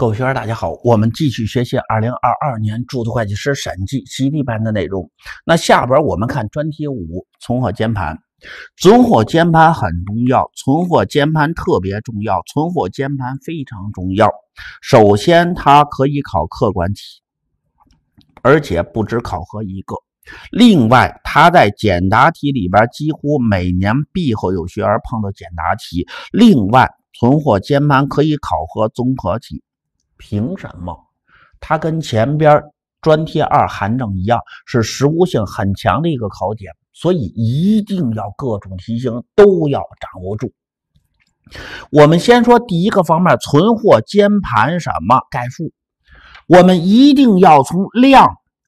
各位学员，大家好，我们继续学习二零二二年注册会计师审计习题班的内容。那下边我们看专题五存货监盘。存货监盘很重要，存货监盘特别重要，存货监盘非常重要。首先，它可以考客观题，而且不止考核一个。另外，它在简答题里边几乎每年必会有学员碰到简答题。另外，存货监盘可以考核综合题。凭什么？它跟前边专贴二函证一样，是实务性很强的一个考点，所以一定要各种题型都要掌握住。我们先说第一个方面，存货监盘什么概述，我们一定要从量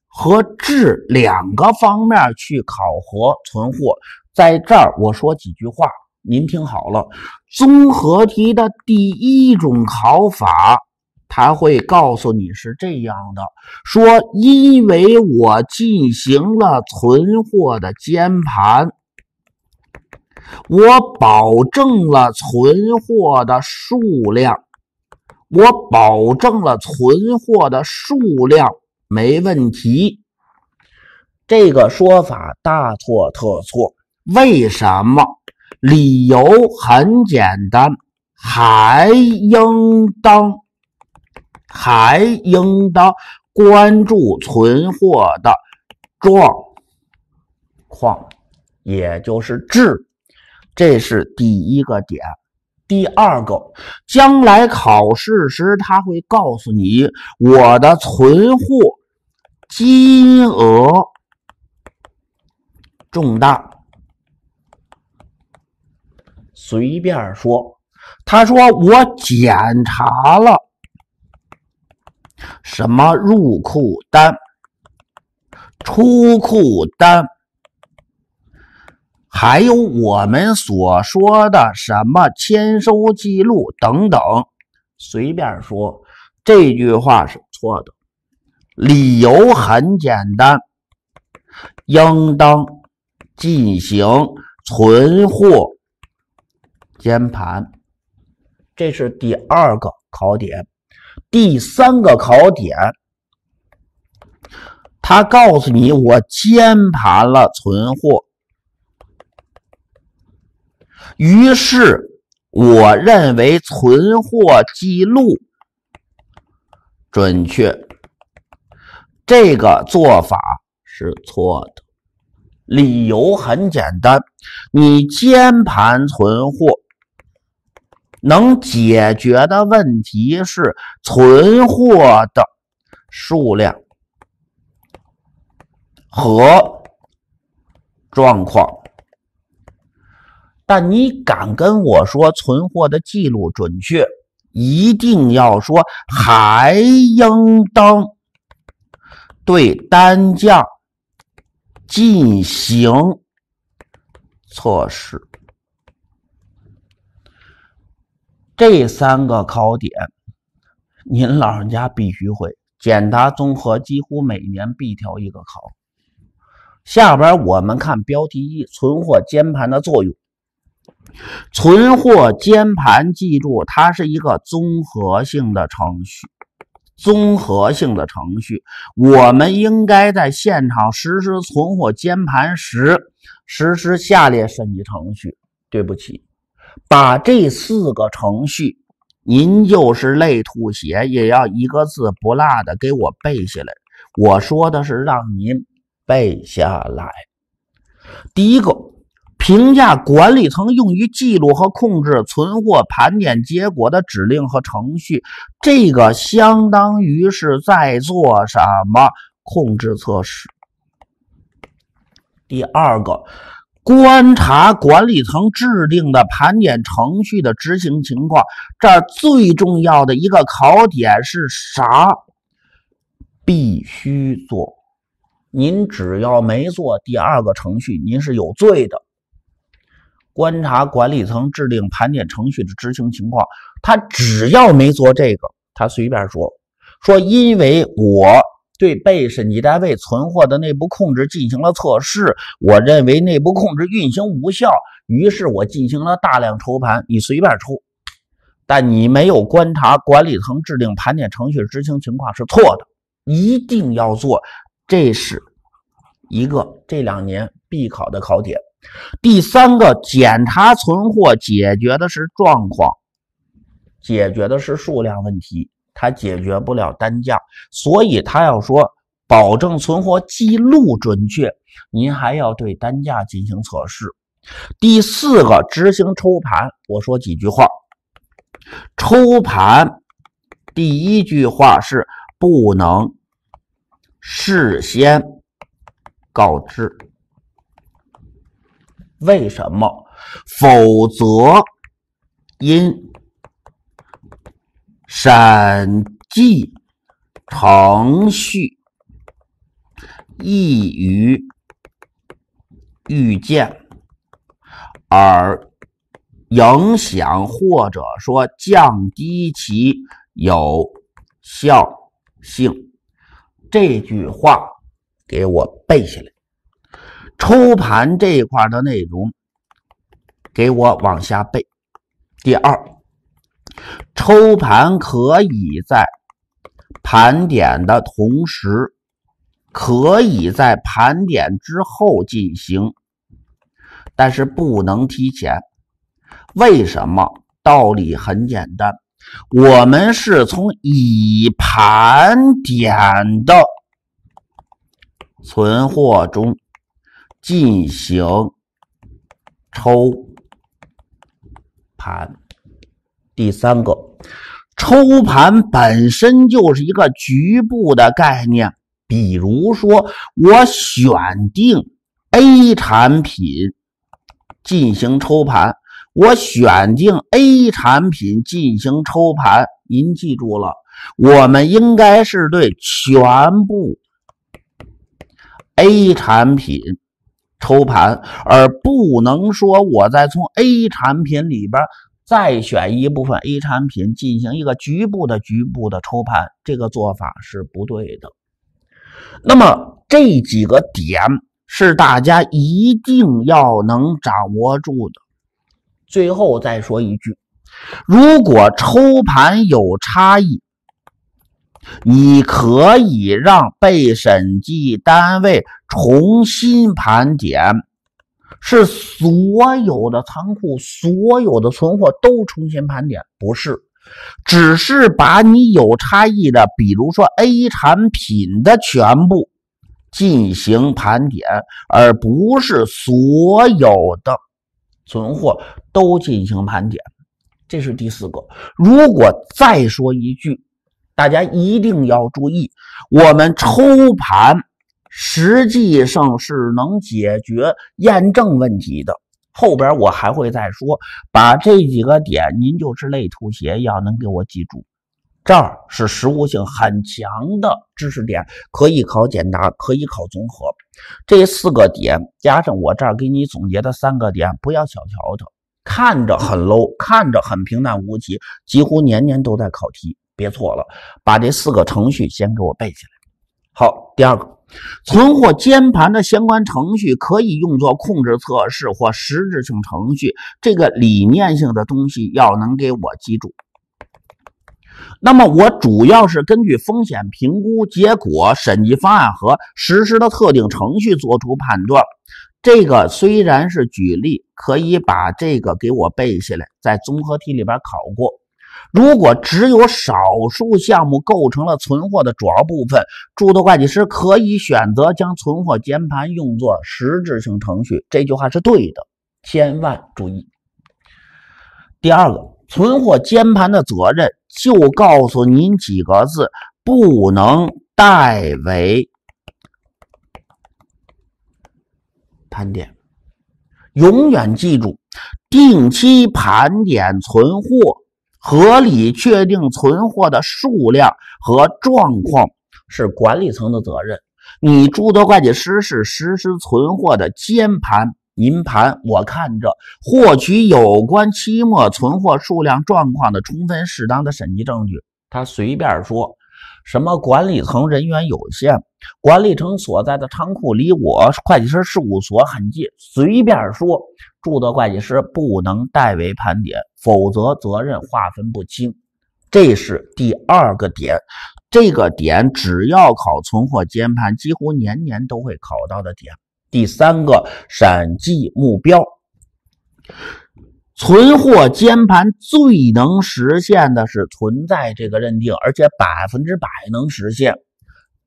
和质两个方面去考核存货。在这儿我说几句话，您听好了。综合题的第一种考法。他会告诉你是这样的，说因为我进行了存货的监盘，我保证了存货的数量，我保证了存货的数量没问题。这个说法大错特错。为什么？理由很简单，还应当。还应当关注存货的状况，也就是质，这是第一个点。第二个，将来考试时他会告诉你，我的存货金额重大，随便说。他说我检查了。什么入库单、出库单，还有我们所说的什么签收记录等等，随便说。这句话是错的，理由很简单，应当进行存货监盘，这是第二个考点。第三个考点，他告诉你我监盘了存货，于是我认为存货记录准确，这个做法是错的。理由很简单，你监盘存货。能解决的问题是存货的数量和状况，但你敢跟我说存货的记录准确？一定要说，还应当对单价进行测试。这三个考点，您老人家必须会。简答综合几乎每年必挑一个考。下边我们看标题一：存货监盘的作用。存货监盘，记住它是一个综合性的程序。综合性的程序，我们应该在现场实施存货监盘时，实施下列审计程序。对不起。把这四个程序，您就是累吐血也要一个字不落的给我背下来。我说的是让您背下来。第一个，评价管理层用于记录和控制存货盘点结果的指令和程序，这个相当于是在做什么控制测试？第二个。观察管理层制定的盘点程序的执行情况，这儿最重要的一个考点是啥？必须做，您只要没做第二个程序，您是有罪的。观察管理层制定盘点程序的执行情况，他只要没做这个，他随便说说，因为我。对被审计单位存货的内部控制进行了测试，我认为内部控制运行无效，于是我进行了大量抽盘，你随便抽，但你没有观察管理层制定盘点程序执行情况是错的，一定要做，这是一个这两年必考的考点。第三个，检查存货解决的是状况，解决的是数量问题。它解决不了单价，所以他要说保证存货记录准确，您还要对单价进行测试。第四个，执行抽盘，我说几句话。抽盘第一句话是不能事先告知，为什么？否则因。审计程序易于预见，而影响或者说降低其有效性。这句话给我背下来。抽盘这一块的内容给我往下背。第二。抽盘可以在盘点的同时，可以在盘点之后进行，但是不能提前。为什么？道理很简单，我们是从已盘点的存货中进行抽盘。第三个，抽盘本身就是一个局部的概念。比如说，我选定 A 产品进行抽盘，我选定 A 产品进行抽盘。您记住了，我们应该是对全部 A 产品抽盘，而不能说我在从 A 产品里边。再选一部分 A 产品进行一个局部的局部的抽盘，这个做法是不对的。那么这几个点是大家一定要能掌握住的。最后再说一句，如果抽盘有差异，你可以让被审计单位重新盘点。是所有的仓库、所有的存货都重新盘点，不是，只是把你有差异的，比如说 A 产品的全部进行盘点，而不是所有的存货都进行盘点。这是第四个。如果再说一句，大家一定要注意，我们抽盘。实际上是能解决验证问题的。后边我还会再说，把这几个点您就是类图协议啊，能给我记住？这儿是实物性很强的知识点，可以考简答，可以考综合。这四个点加上我这儿给你总结的三个点，不要小瞧它，看着很 low，看着很平淡无奇，几乎年年都在考题，别错了。把这四个程序先给我背起来。好，第二个。存货监盘的相关程序可以用作控制测试或实质性程序，这个理念性的东西要能给我记住。那么，我主要是根据风险评估结果、审计方案和实施的特定程序做出判断。这个虽然是举例，可以把这个给我背下来，在综合题里边考过。如果只有少数项目构成了存货的主要部分，注册会计师可以选择将存货监盘用作实质性程序。这句话是对的，千万注意。第二个，存货监盘的责任就告诉您几个字：不能代为盘点。永远记住，定期盘点存货。合理确定存货的数量和状况是管理层的责任。你诸多会计师是实施存货的监盘，银盘我看着，获取有关期末存货数量状况的充分适当的审计证据。他随便说什么，管理层人员有限，管理层所在的仓库离我会计师事务所很近，随便说，注册会计师不能代为盘点。否则责任划分不清，这是第二个点。这个点只要考存货监盘，几乎年年都会考到的点。第三个审计目标，存货监盘最能实现的是存在这个认定，而且百分之百能实现。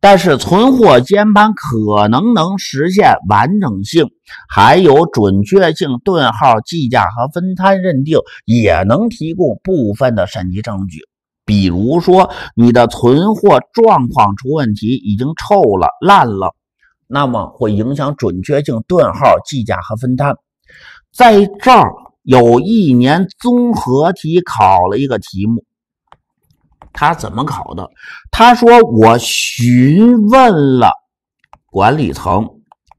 但是，存货监盘可能能实现完整性，还有准确性。顿号计价和分摊认定也能提供部分的审计证据。比如说，你的存货状况出问题，已经臭了、烂了，那么会影响准确性。顿号计价和分摊。在这儿有一年综合题考了一个题目。他怎么考的？他说我询问了管理层，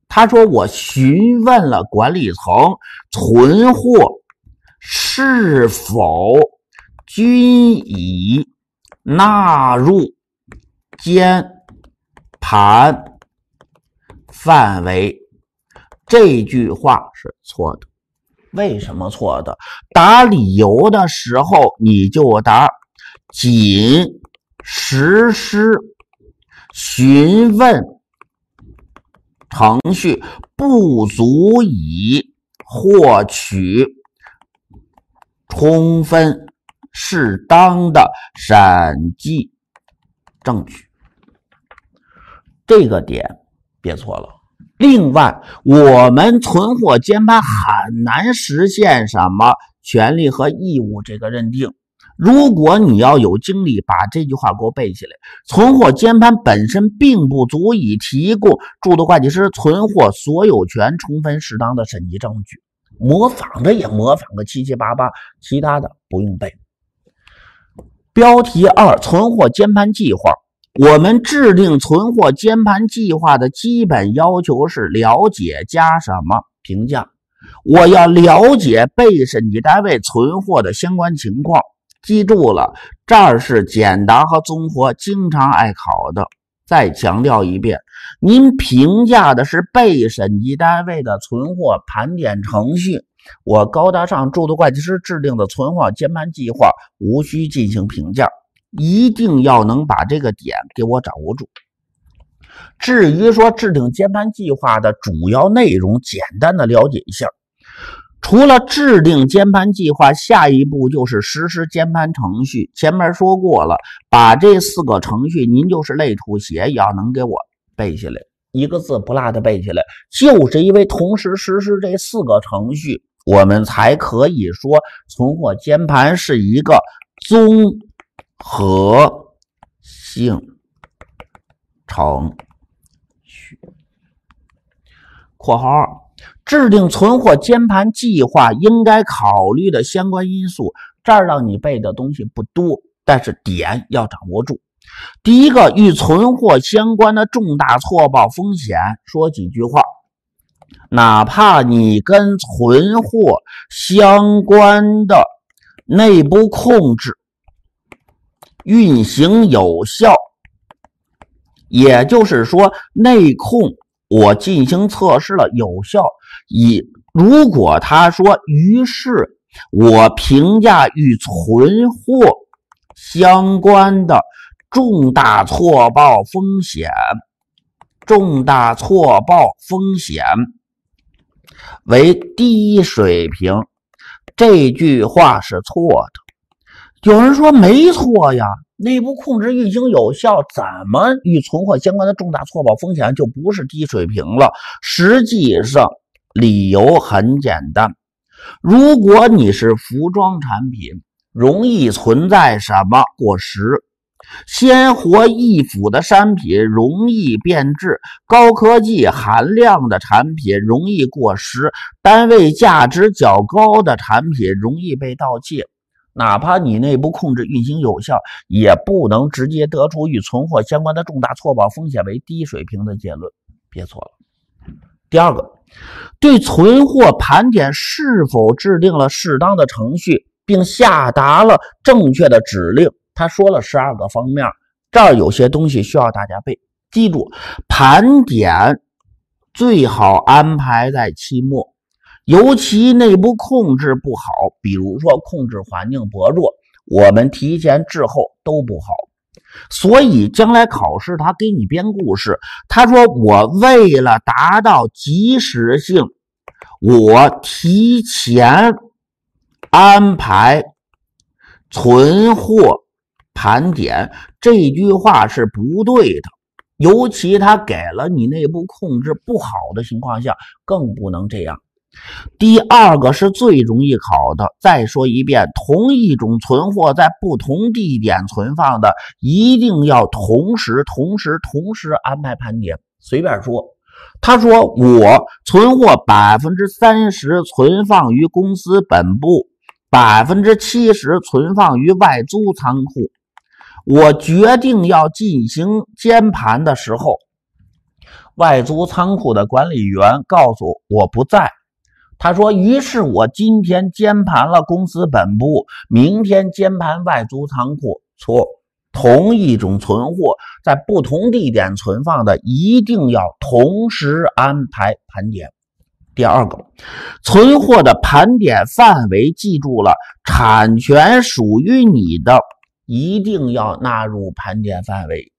他说我询问了管理层，存货是否均已纳入监盘范围？这句话是错的。为什么错的？答理由的时候你就答。仅实施询问程序，不足以获取充分适当的审计证据。这个点别错了。另外，我们存货监盘很难实现什么权利和义务这个认定。如果你要有精力，把这句话给我背起来。存货监盘本身并不足以提供注册会计师存货所有权充分适当的审计证据。模仿着也模仿个七七八八，其他的不用背。标题二：存货监盘计划。我们制定存货监盘计划的基本要求是了解加什么？评价。我要了解被审计单位存货的相关情况。记住了，这儿是简答和综合，经常爱考的。再强调一遍，您评价的是被审计单位的存货盘点程序，我高大上注册会计师制定的存货监盘计划无需进行评价，一定要能把这个点给我掌握住。至于说制定监盘计划的主要内容，简单的了解一下。除了制定监盘计划，下一步就是实施监盘程序。前面说过了，把这四个程序，您就是累吐血也要能给我背下来，一个字不落的背下来。就是因为同时实施这四个程序，我们才可以说存货监盘是一个综合性程序。（括号二）制定存货监盘计划应该考虑的相关因素，这儿让你背的东西不多，但是点要掌握住。第一个，与存货相关的重大错报风险，说几句话，哪怕你跟存货相关的内部控制运行有效，也就是说，内控我进行测试了有效。以如果他说，于是我评价与存货相关的重大错报风险，重大错报风险为低水平，这句话是错的。有人说没错呀，内部控制运行有效，怎么与存货相关的重大错报风险就不是低水平了？实际上。理由很简单，如果你是服装产品，容易存在什么过时、鲜活易腐的商品容易变质、高科技含量的产品容易过时、单位价值较高的产品容易被盗窃，哪怕你内部控制运行有效，也不能直接得出与存货相关的重大错报风险为低水平的结论。别错了。第二个。对存货盘点是否制定了适当的程序，并下达了正确的指令？他说了十二个方面，这儿有些东西需要大家背，记住盘点最好安排在期末，尤其内部控制不好，比如说控制环境薄弱，我们提前滞后都不好。所以将来考试，他给你编故事，他说：“我为了达到及时性，我提前安排存货盘点。”这句话是不对的，尤其他给了你内部控制不好的情况下，更不能这样。第二个是最容易考的。再说一遍，同一种存货在不同地点存放的，一定要同时、同时、同时安排盘点。随便说，他说我存货百分之三十存放于公司本部，百分之七十存放于外租仓库。我决定要进行监盘的时候，外租仓库的管理员告诉我不在。他说：“于是我今天监盘了公司本部，明天监盘外租仓库。错，同一种存货在不同地点存放的，一定要同时安排盘点。第二个，存货的盘点范围记住了，产权属于你的，一定要纳入盘点范围。”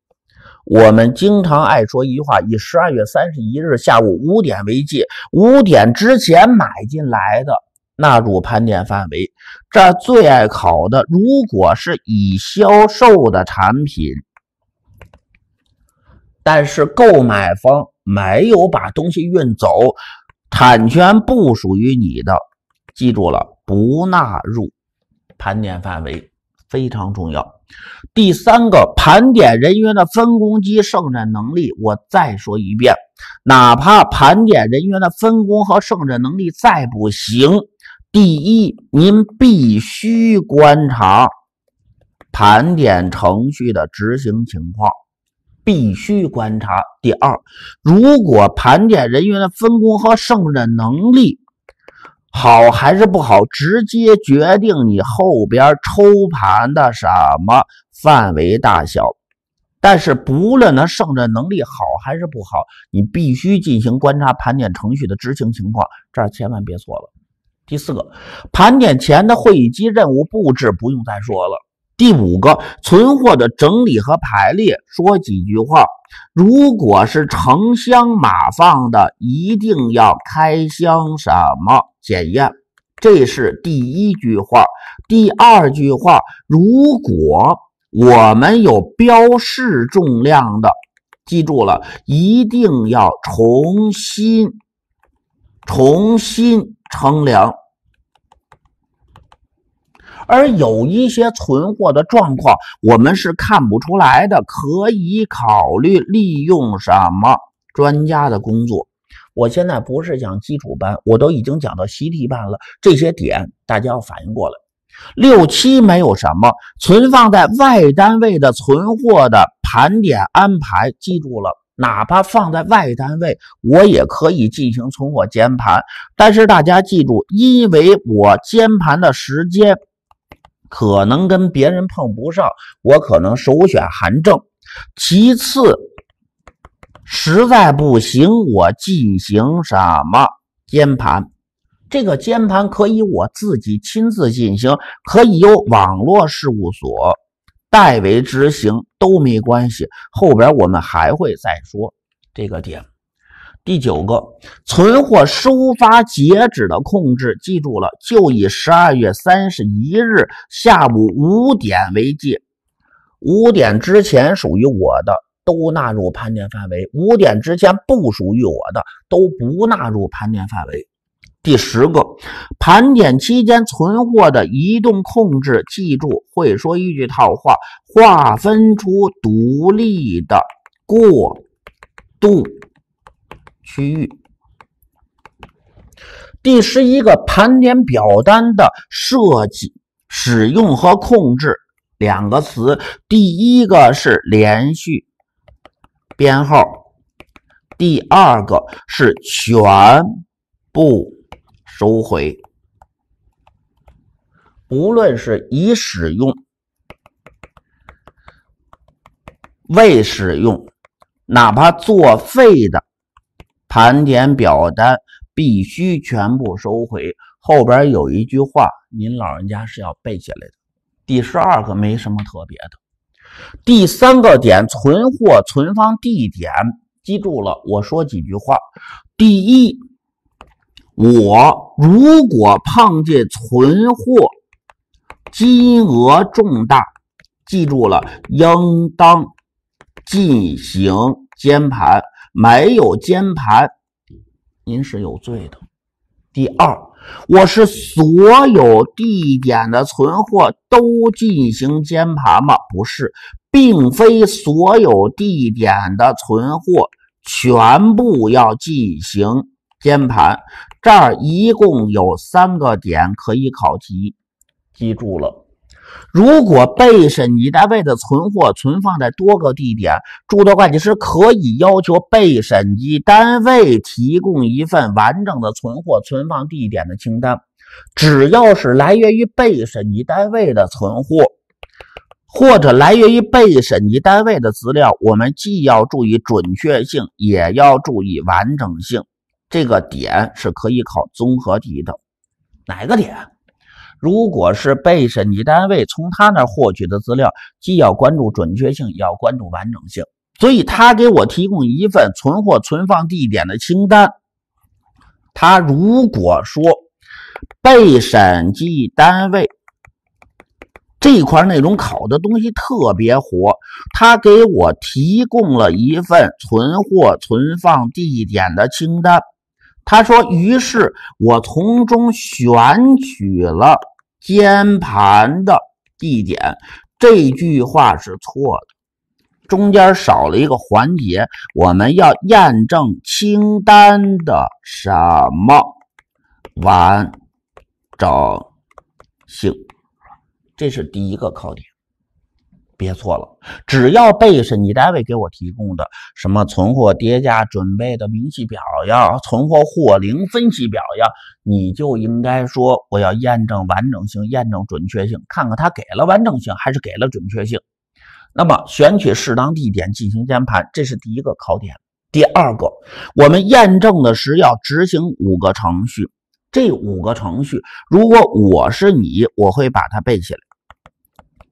我们经常爱说一句话：以十二月三十一日下午五点为界，五点之前买进来的纳入盘点范围。这最爱考的，如果是已销售的产品，但是购买方没有把东西运走，产权不属于你的，记住了，不纳入盘点范围，非常重要。第三个盘点人员的分工及胜任能力，我再说一遍，哪怕盘点人员的分工和胜任能力再不行，第一，您必须观察盘点程序的执行情况，必须观察。第二，如果盘点人员的分工和胜任能力，好还是不好，直接决定你后边抽盘的什么范围大小。但是，不论他胜任能力好还是不好，你必须进行观察盘点程序的执行情况，这儿千万别错了。第四个，盘点前的会议及任务布置不用再说了。第五个存货的整理和排列，说几句话。如果是成箱码放的，一定要开箱什么检验？这是第一句话。第二句话，如果我们有标示重量的，记住了一定要重新重新称量。而有一些存货的状况，我们是看不出来的，可以考虑利用什么专家的工作。我现在不是讲基础班，我都已经讲到习题班了。这些点大家要反应过来。六七没有什么存放在外单位的存货的盘点安排，记住了，哪怕放在外单位，我也可以进行存货监盘。但是大家记住，因为我监盘的时间。可能跟别人碰不上，我可能首选韩正。其次实在不行，我进行什么监盘，这个监盘可以我自己亲自进行，可以由网络事务所代为执行都没关系，后边我们还会再说这个点。第九个存货收发截止的控制，记住了，就以十二月三十一日下午五点为界，五点之前属于我的都纳入盘点范围，五点之前不属于我的都不纳入盘点范围。第十个盘点期间存货的移动控制，记住会说一句套话，划分出独立的过渡。区域第十一个盘点表单的设计、使用和控制两个词，第一个是连续编号，第二个是全部收回，无论是已使用、未使用，哪怕作废的。盘点表单必须全部收回。后边有一句话，您老人家是要背下来的。第十二个没什么特别的。第三个点，存货存放地点，记住了。我说几句话：第一，我如果碰见存货金额重大，记住了，应当进行监盘。没有监盘，您是有罪的。第二，我是所有地点的存货都进行监盘吗？不是，并非所有地点的存货全部要进行监盘。这儿一共有三个点可以考题，记住了。如果被审计单位的存货存放在多个地点，诸多会计师可以要求被审计单位提供一份完整的存货存放地点的清单。只要是来源于被审计单位的存货，或者来源于被审计单位的资料，我们既要注意准确性，也要注意完整性。这个点是可以考综合题的，哪个点？如果是被审计单位从他那儿获取的资料，既要关注准确性，也要关注完整性。所以，他给我提供一份存货存放地点的清单。他如果说被审计单位这块内容考的东西特别活，他给我提供了一份存货存放地点的清单。他说：“于是我从中选取了间盘的地点。”这句话是错的，中间少了一个环节。我们要验证清单的什么完整性？这是第一个考点。别错了，只要背是你单位给我提供的什么存货叠加准备的明细表呀，存货货龄分析表呀，你就应该说我要验证完整性，验证准确性，看看他给了完整性还是给了准确性。那么，选取适当地点进行监盘，这是第一个考点。第二个，我们验证的是要执行五个程序，这五个程序，如果我是你，我会把它背起来。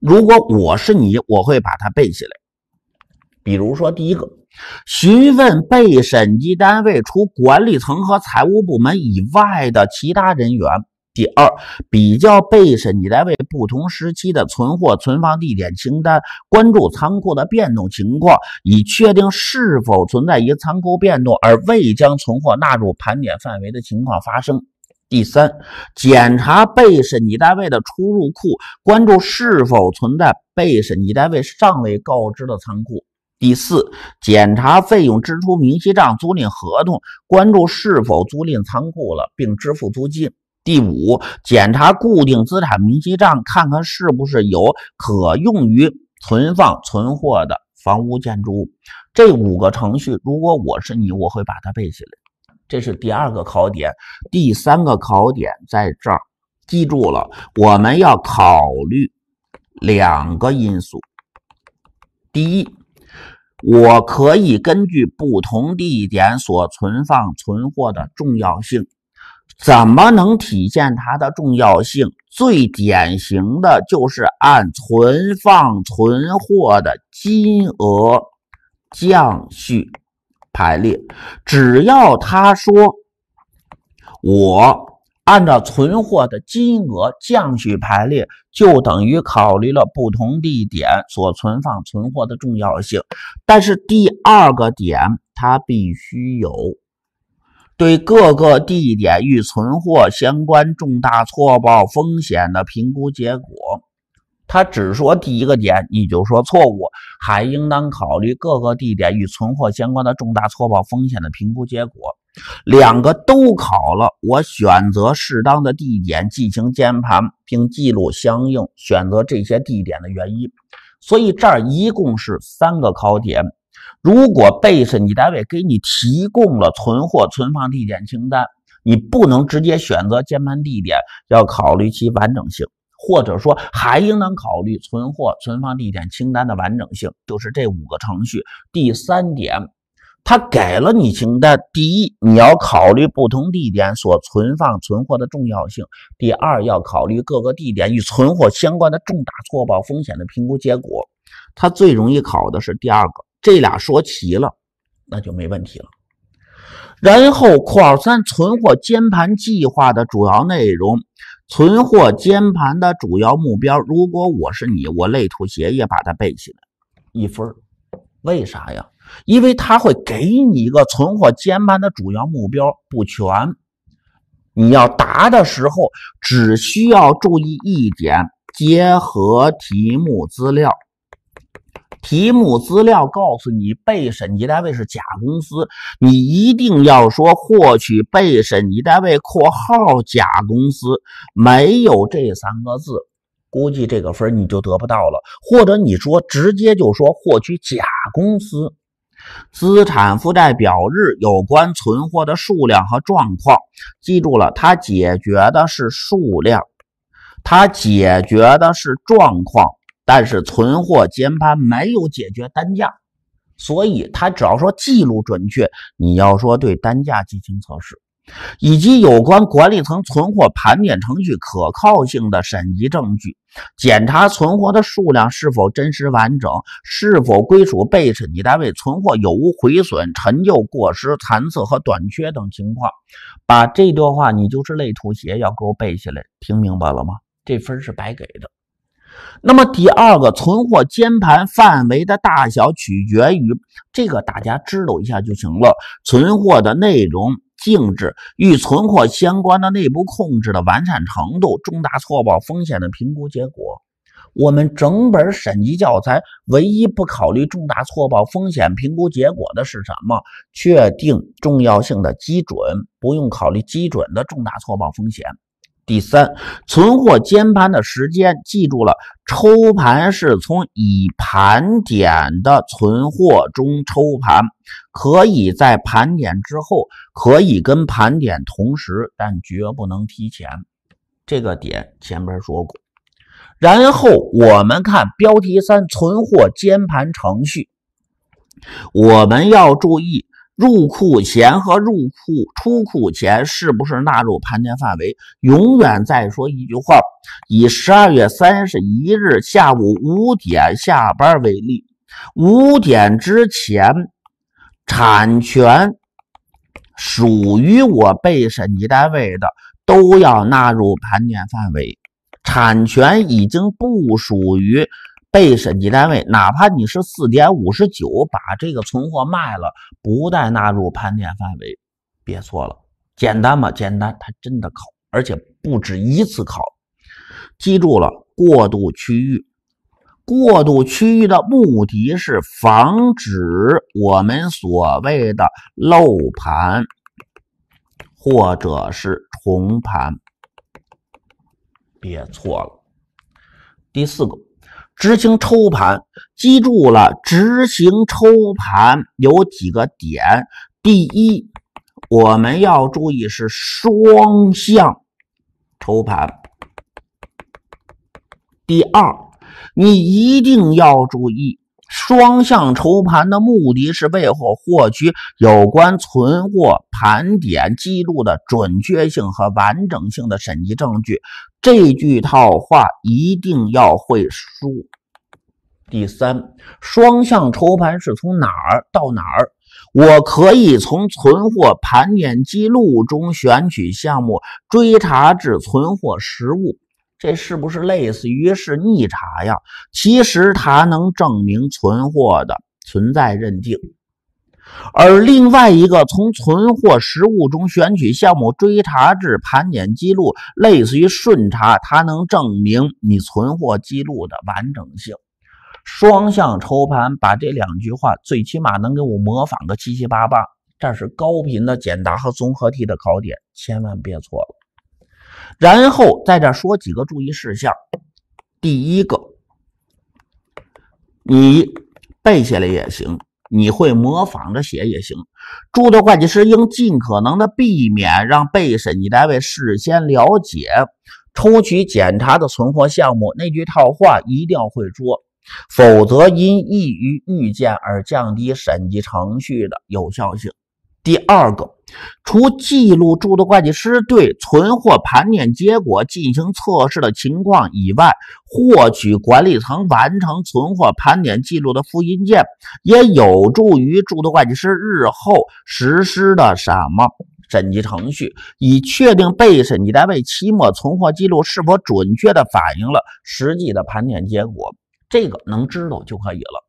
如果我是你，我会把它背起来。比如说，第一个，询问被审计单位除管理层和财务部门以外的其他人员；第二，比较被审计单位不同时期的存货存放地点清单，关注仓库的变动情况，以确定是否存在因仓库变动而未将存货纳入盘点范围的情况发生。第三，检查被审计单位的出入库，关注是否存在被审计单位尚未告知的仓库。第四，检查费用支出明细账、租赁合同，关注是否租赁仓库了并支付租金。第五，检查固定资产明细账，看看是不是有可用于存放存货的房屋建筑物。这五个程序，如果我是你，我会把它背下来。这是第二个考点，第三个考点在这儿，记住了，我们要考虑两个因素。第一，我可以根据不同地点所存放存货的重要性，怎么能体现它的重要性？最典型的就是按存放存货的金额降序。排列，只要他说我按照存货的金额降序排列，就等于考虑了不同地点所存放存货的重要性。但是第二个点，它必须有对各个地点与存货相关重大错报风险的评估结果。他只说第一个点，你就说错误，还应当考虑各个地点与存货相关的重大错报风险的评估结果。两个都考了，我选择适当的地点进行监盘，并记录相应选择这些地点的原因。所以这儿一共是三个考点。如果被审计单位给你提供了存货存放地点清单，你不能直接选择监盘地点，要考虑其完整性。或者说，还应当考虑存货存放地点清单的完整性，就是这五个程序。第三点，他给了你清单，第一，你要考虑不同地点所存放存货的重要性；第二，要考虑各个地点与存货相关的重大错报风险的评估结果。他最容易考的是第二个，这俩说齐了，那就没问题了。然后，括号三，存货监盘计划的主要内容。存货监盘的主要目标，如果我是你，我类图协议把它背起来，一分为啥呀？因为它会给你一个存货监盘的主要目标不全，你要答的时候只需要注意一点，结合题目资料。题目资料告诉你，被审计单位是甲公司，你一定要说获取被审计单位（括号甲公司）没有这三个字，估计这个分你就得不到了。或者你说直接就说获取甲公司资产负债表日有关存货的数量和状况，记住了，它解决的是数量，它解决的是状况。但是存货监盘没有解决单价，所以他只要说记录准确，你要说对单价进行测试，以及有关管理层存货盘点程序可靠性的审计证据，检查存货的数量是否真实完整，是否归属被审计单位存货有无毁损、陈旧、过失、残次和短缺等情况。把这段话你就是累吐血要给我背下来，听明白了吗？这分是白给的。那么第二个，存货监盘范围的大小取决于这个，大家知道一下就行了。存货的内容、性质与存货相关的内部控制的完善程度、重大错报风险的评估结果。我们整本审计教材唯一不考虑重大错报风险评估结果的是什么？确定重要性的基准，不用考虑基准的重大错报风险。第三，存货监盘的时间记住了，抽盘是从已盘点的存货中抽盘，可以在盘点之后，可以跟盘点同时，但绝不能提前。这个点前面说过。然后我们看标题三，存货监盘程序，我们要注意。入库前和入库出库前是不是纳入盘点范围？永远再说一句话：以十二月三十一日下午五点下班为例，五点之前，产权属于我被审计单位的都要纳入盘点范围；产权已经不属于。被审计单位，哪怕你是四点五十九把这个存货卖了，不带纳入盘点范围，别错了。简单吗？简单，它真的考，而且不止一次考。记住了，过渡区域，过渡区域的目的是防止我们所谓的漏盘或者是重盘，别错了。第四个。执行抽盘，记住了，执行抽盘有几个点。第一，我们要注意是双向抽盘。第二，你一定要注意。双向筹盘的目的是为获取有关存货盘点记录的准确性和完整性的审计证据。这句套话一定要会说。第三，双向筹盘是从哪儿到哪儿？我可以从存货盘点记录中选取项目，追查至存货实物。这是不是类似于是逆查呀？其实它能证明存货的存在认定。而另外一个，从存货实物中选取项目追查至盘点记录，类似于顺查，它能证明你存货记录的完整性。双向抽盘，把这两句话最起码能给我模仿个七七八八。这是高频的简答和综合题的考点，千万别错了。然后在这说几个注意事项。第一个，你背下来也行，你会模仿着写也行。注册会计师应尽可能的避免让被审计单位事先了解抽取检查的存货项目，那句套话一定要会说，否则因易于预见而降低审计程序的有效性。第二个，除记录注的会计师对存货盘点结果进行测试的情况以外，获取管理层完成存货盘点记录的复印件，也有助于注的会计师日后实施的什么审计程序，以确定被审计单位期末存货记录是否准确地反映了实际的盘点结果。这个能知道就可以了。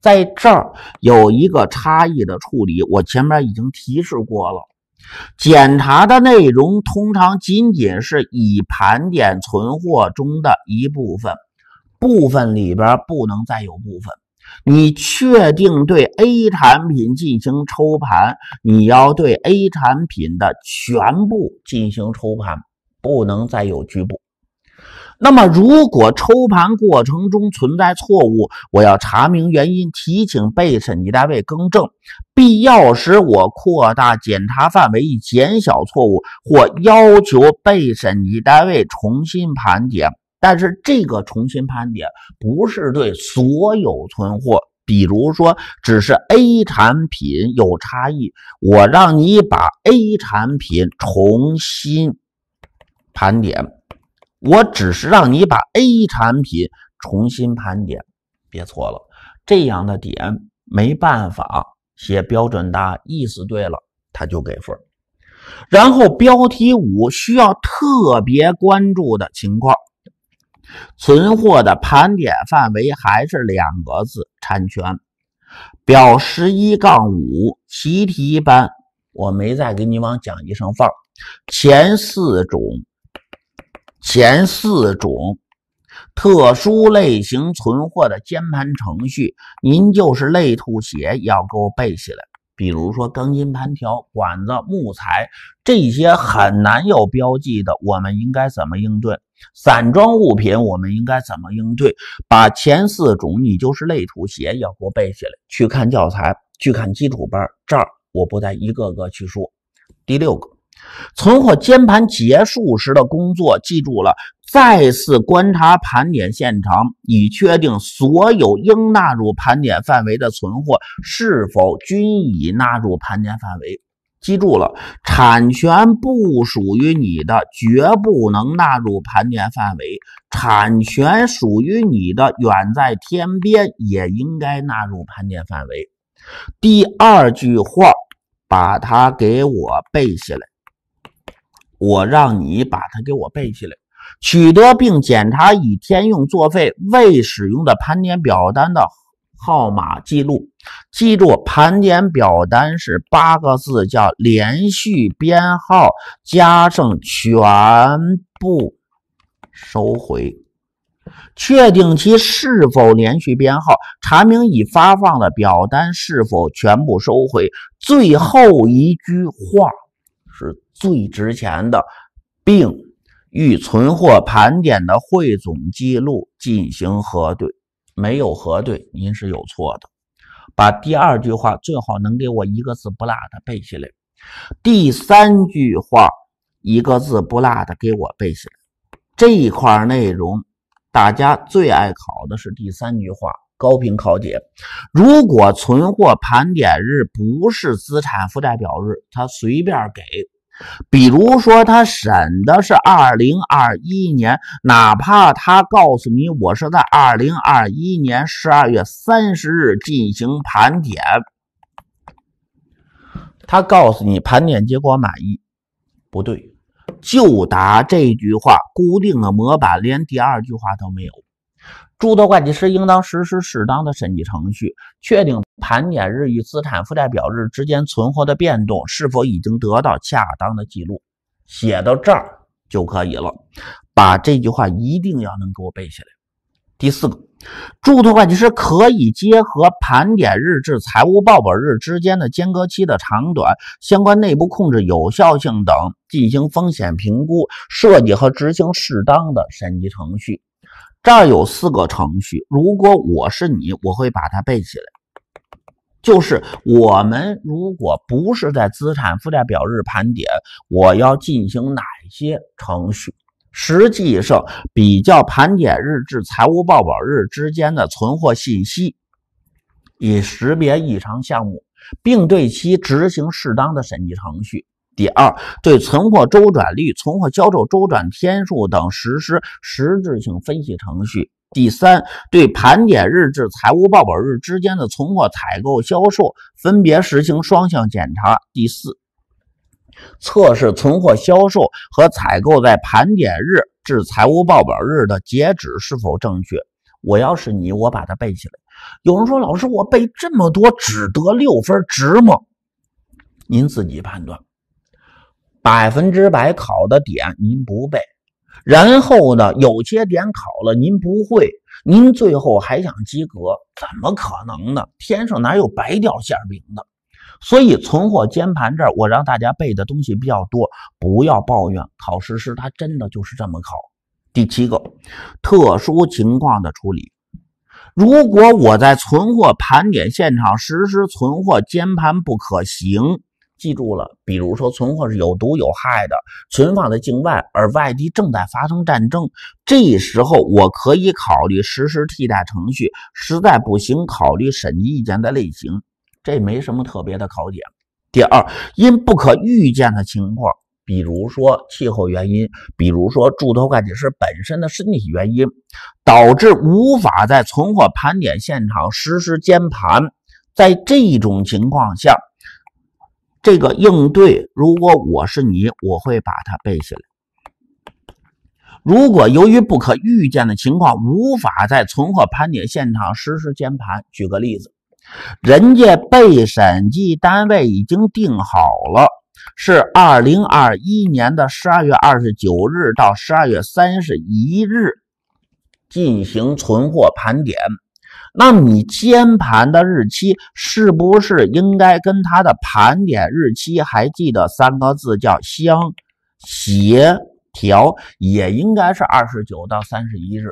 在这儿有一个差异的处理，我前面已经提示过了。检查的内容通常仅仅是以盘点存货中的一部分，部分里边不能再有部分。你确定对 A 产品进行抽盘，你要对 A 产品的全部进行抽盘，不能再有局部。那么，如果抽盘过程中存在错误，我要查明原因，提请被审计单位更正；必要时，我扩大检查范围以减小错误，或要求被审计单位重新盘点。但是，这个重新盘点不是对所有存货，比如说，只是 A 产品有差异，我让你把 A 产品重新盘点。我只是让你把 A 产品重新盘点，别错了。这样的点没办法写标准答，意思对了他就给分。然后标题五需要特别关注的情况，存货的盘点范围还是两个字：产权。表十一杠五习题班，我没再给你往讲义上放，前四种。前四种特殊类型存货的监盘程序，您就是累吐血也要给我背起来。比如说钢筋盘条、管子、木材这些很难有标记的，我们应该怎么应对？散装物品我们应该怎么应对？把前四种你就是累吐血也要给我背起来。去看教材，去看基础班，这儿我不再一个个去说。第六个。存货监盘结束时的工作，记住了，再次观察盘点现场，以确定所有应纳入盘点范围的存货是否均已纳入盘点范围。记住了，产权不属于你的，绝不能纳入盘点范围；产权属于你的，远在天边也应该纳入盘点范围。第二句话，把它给我背下来。我让你把它给我背起来，取得并检查已填用作废未使用的盘点表单的号码记录。记住，盘点表单是八个字，叫连续编号加上全部收回。确定其是否连续编号，查明已发放的表单是否全部收回。最后一句话。最值钱的，并与存货盘点的汇总记录进行核对，没有核对，您是有错的。把第二句话最好能给我一个字不落的背下来。第三句话一个字不落的给我背下来。这一块内容大家最爱考的是第三句话，高频考点。如果存货盘点日不是资产负债表日，他随便给。比如说，他审的是2021年，哪怕他告诉你我是在2021年12月30日进行盘点，他告诉你盘点结果满意，不对，就答这句话固定的模板，连第二句话都没有。注册会计师应当实施适当的审计程序，确定盘点日与资产负债表日之间存货的变动是否已经得到恰当的记录。写到这儿就可以了。把这句话一定要能给我背下来。第四个，注册会计师可以结合盘点日至财务报表日之间的间隔期的长短、相关内部控制有效性等，进行风险评估，设计和执行适当的审计程序。这儿有四个程序，如果我是你，我会把它背起来。就是我们如果不是在资产负债表日盘点，我要进行哪些程序？实际上，比较盘点日至财务报表日之间的存货信息，以识别异常项目，并对其执行适当的审计程序。第二，对存货周转率、存货销售周转天数等实施实质性分析程序。第三，对盘点日至财务报表日之间的存货采购、销售分别实行双向检查。第四，测试存货销售和采购在盘点日至财务报表日的截止是否正确。我要是你，我把它背起来。有人说，老师，我背这么多，只得六分，值吗？您自己判断。百分之百考的点您不背，然后呢，有些点考了您不会，您最后还想及格，怎么可能呢？天上哪有白掉馅饼的？所以存货监盘这儿，我让大家背的东西比较多，不要抱怨，考试时他真的就是这么考。第七个，特殊情况的处理，如果我在存货盘点现场实施存货监盘不可行。记住了，比如说存货是有毒有害的，存放在境外，而外地正在发生战争，这时候我可以考虑实施替代程序，实在不行考虑审计意见的类型，这没什么特别的考点。第二，因不可预见的情况，比如说气候原因，比如说注头会计师本身的身体原因，导致无法在存货盘点现场实施监盘，在这种情况下。这个应对，如果我是你，我会把它背下来。如果由于不可预见的情况，无法在存货盘点现场实时监盘，举个例子，人家被审计单位已经定好了，是二零二一年的十二月二十九日到十二月三十一日进行存货盘点。那你监盘的日期是不是应该跟它的盘点日期？还记得三个字叫相协调，也应该是二十九到三十一日。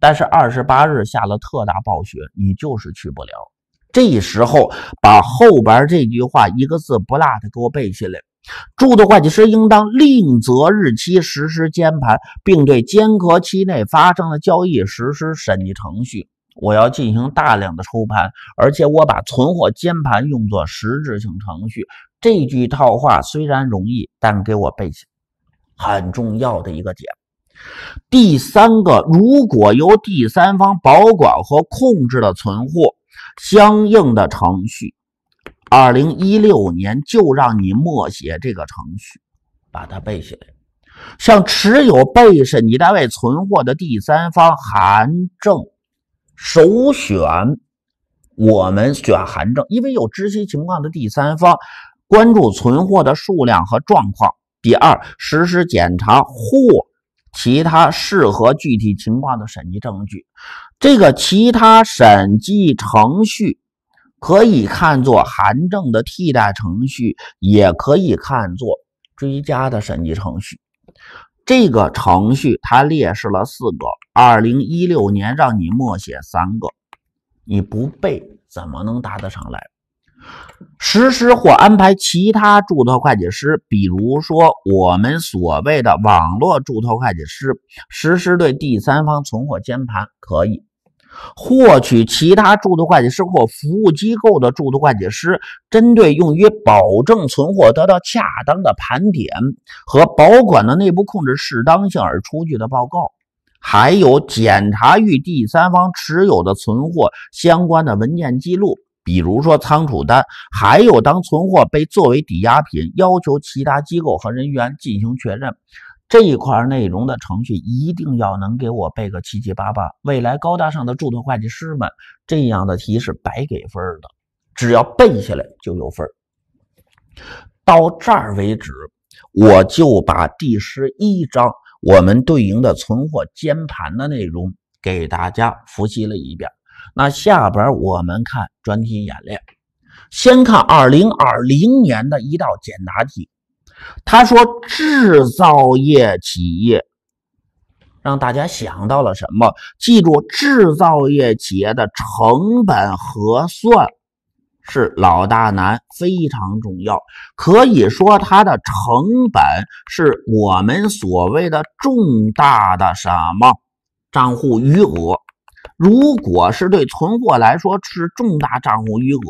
但是二十八日下了特大暴雪，你就是去不了。这时候把后边这句话一个字不落的给我背下来。注的会计师应当另择日期实施监盘，并对间隔期内发生的交易实施审计程序。我要进行大量的抽盘，而且我把存货监盘用作实质性程序。这句套话虽然容易，但给我背下，很重要的一个点。第三个，如果由第三方保管和控制的存货，相应的程序，二零一六年就让你默写这个程序，把它背下来。像持有被审计单位存货的第三方函证。首选我们选函证，因为有知悉情况的第三方关注存货的数量和状况。第二，实施检查或其他适合具体情况的审计证据。这个其他审计程序可以看作函证的替代程序，也可以看作追加的审计程序。这个程序它列示了四个，二零一六年让你默写三个，你不背怎么能答得上来？实施或安排其他注册会计师，比如说我们所谓的网络注册会计师，实施对第三方存货监盘可以。获取其他注册会计师或服务机构的注册会计师针对用于保证存货得到恰当的盘点和保管的内部控制适当性而出具的报告，还有检查与第三方持有的存货相关的文件记录，比如说仓储单，还有当存货被作为抵押品，要求其他机构和人员进行确认。这一块内容的程序一定要能给我背个七七八八。未来高大上的注册会计师们，这样的题是白给分的，只要背下来就有分。到这儿为止，我就把第十一章我们对应的存货监盘的内容给大家复习了一遍。那下边我们看专题演练，先看2020年的一道简答题。他说：“制造业企业，让大家想到了什么？记住，制造业企业的成本核算是老大难，非常重要。可以说，它的成本是我们所谓的重大的什么账户余额。”如果是对存货来说是重大账户余额，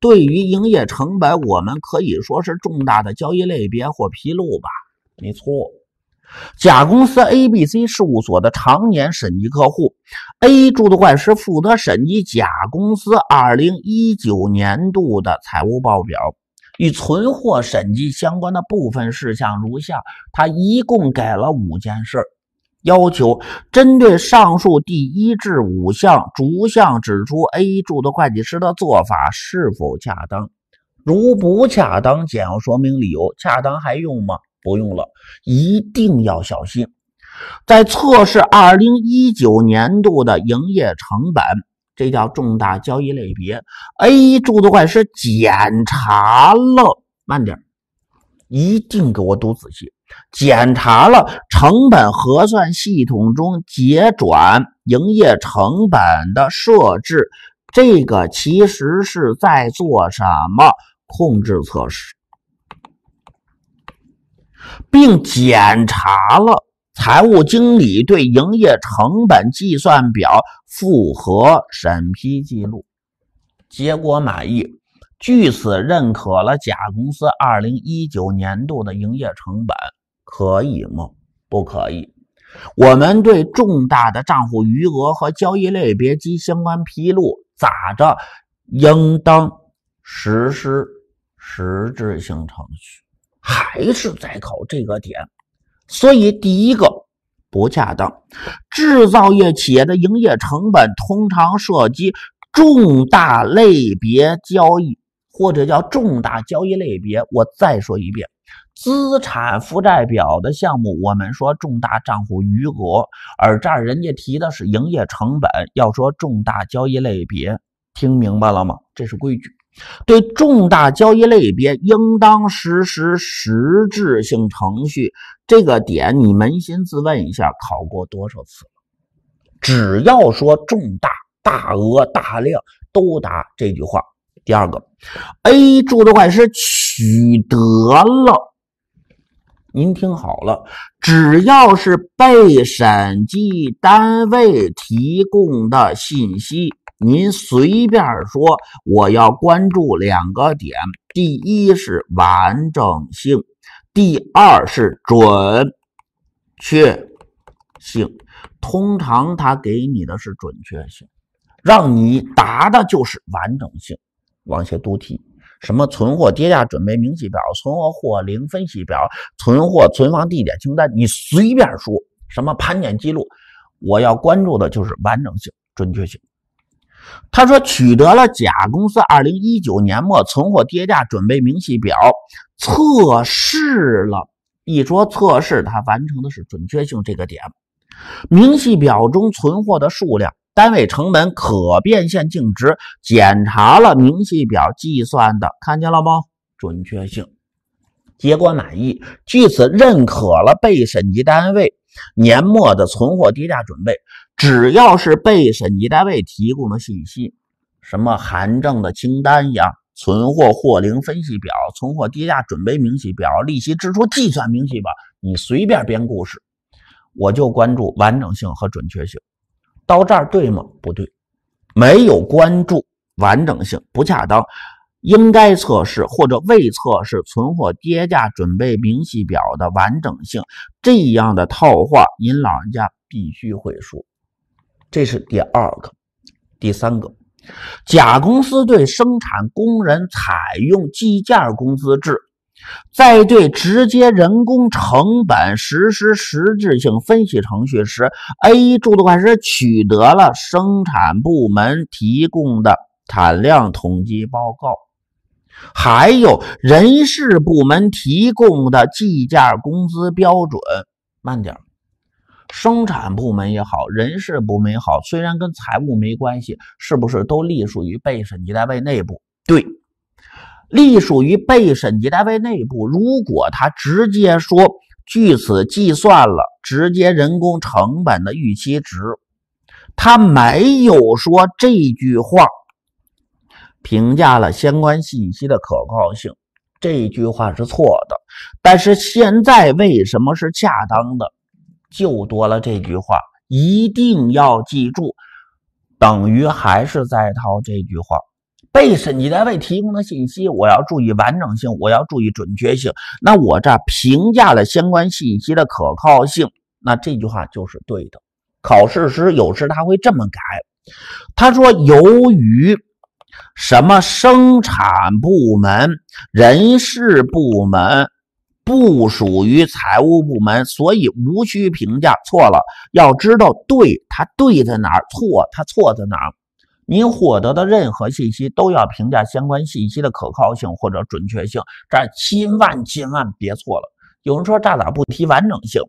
对于营业成本，我们可以说是重大的交易类别或披露吧。没错，甲公司 A B C 事务所的常年审计客户 A 注册会计师负责审计甲公司二零一九年度的财务报表与存货审计相关的部分事项如下，他一共给了五件事儿。要求针对上述第一至五项逐项指出 A 注册会计师的做法是否恰当，如不恰当，简要说明理由。恰当还用吗？不用了，一定要小心。在测试2019年度的营业成本，这叫重大交易类别。A 注册会计师检查了，慢点，一定给我读仔细。检查了成本核算系统中结转营业成本的设置，这个其实是在做什么控制测试，并检查了财务经理对营业成本计算表复核审批记录，结果满意，据此认可了甲公司二零一九年度的营业成本。可以吗？不可以。我们对重大的账户余额和交易类别及相关披露，咋着，应当实施实质性程序，还是在考这个点？所以第一个不恰当。制造业企业的营业成本通常涉及重大类别交易，或者叫重大交易类别。我再说一遍。资产负债表的项目，我们说重大账户余额，而这儿人家提的是营业成本。要说重大交易类别，听明白了吗？这是规矩。对重大交易类别，应当实施实质性程序。这个点你扪心自问一下，考过多少次？了？只要说重大、大额、大量，都答这句话。第二个，A 柱册会是师取得了，您听好了，只要是被审计单位提供的信息，您随便说。我要关注两个点：第一是完整性，第二是准确性。通常他给你的是准确性，让你答的就是完整性。往下读题，什么存货跌价准备明细表、存货货龄分析表、存货存放地点清单，你随便说。什么盘点记录，我要关注的就是完整性、准确性。他说取得了甲公司二零一九年末存货跌价准备明细表，测试了。一说测试，他完成的是准确性这个点。明细表中存货的数量。单位成本可变现净值检查了明细表计算的，看见了吗？准确性，结果满意，据此认可了被审计单位年末的存货跌价准备。只要是被审计单位提供的信息，什么函证的清单呀、存货货龄分析表、存货跌价准备明细表、利息支出计算明细表，你随便编故事，我就关注完整性和准确性。到这儿对吗？不对，没有关注完整性，不恰当，应该测试或者未测试存货跌价准备明细表的完整性，这样的套话您老人家必须会说。这是第二个，第三个，甲公司对生产工人采用计件工资制。在对直接人工成本实施实质性分析程序时，A 注册会计师取得了生产部门提供的产量统计报告，还有人事部门提供的计价工资标准。慢点，生产部门也好，人事部门也好，虽然跟财务没关系，是不是都隶属于被审计单位内部？对。隶属于被审计单位内部，如果他直接说据此计算了直接人工成本的预期值，他没有说这句话，评价了相关信息的可靠性，这句话是错的。但是现在为什么是恰当的？就多了这句话，一定要记住，等于还是在套这句话。被审计单位提供的信息，我要注意完整性，我要注意准确性。那我这评价了相关信息的可靠性，那这句话就是对的。考试时有时他会这么改，他说：“由于什么生产部门、人事部门不属于财务部门，所以无需评价。”错了，要知道对它对在哪儿，错它错在哪儿。你获得的任何信息都要评价相关信息的可靠性或者准确性，这千万千万别错了。有人说，这咋不提完整性？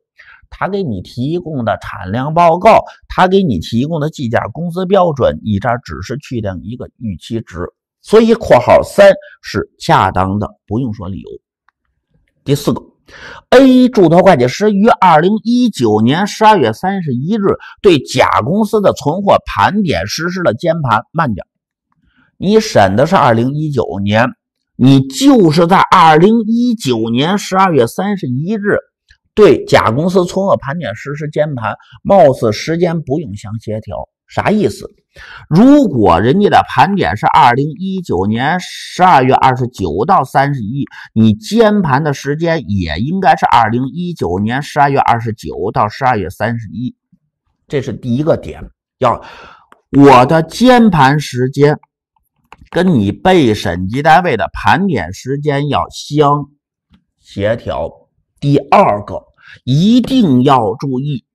他给你提供的产量报告，他给你提供的计价工资标准，你这只是确定一个预期值，所以括号三是恰当的，不用说理由。第四个。A 注头会计师于二零一九年十二月三十一日对甲公司的存货盘点实施了监盘。慢点，你审的是二零一九年，你就是在二零一九年十二月三十一日对甲公司存货盘点实施监盘，貌似时间不用相协调。啥意思？如果人家的盘点是二零一九年十二月二十九到三十一，你监盘的时间也应该是二零一九年十二月二十九到十二月三十一，这是第一个点，要我的监盘时间跟你被审计单位的盘点时间要相协调。第二个，一定要注意。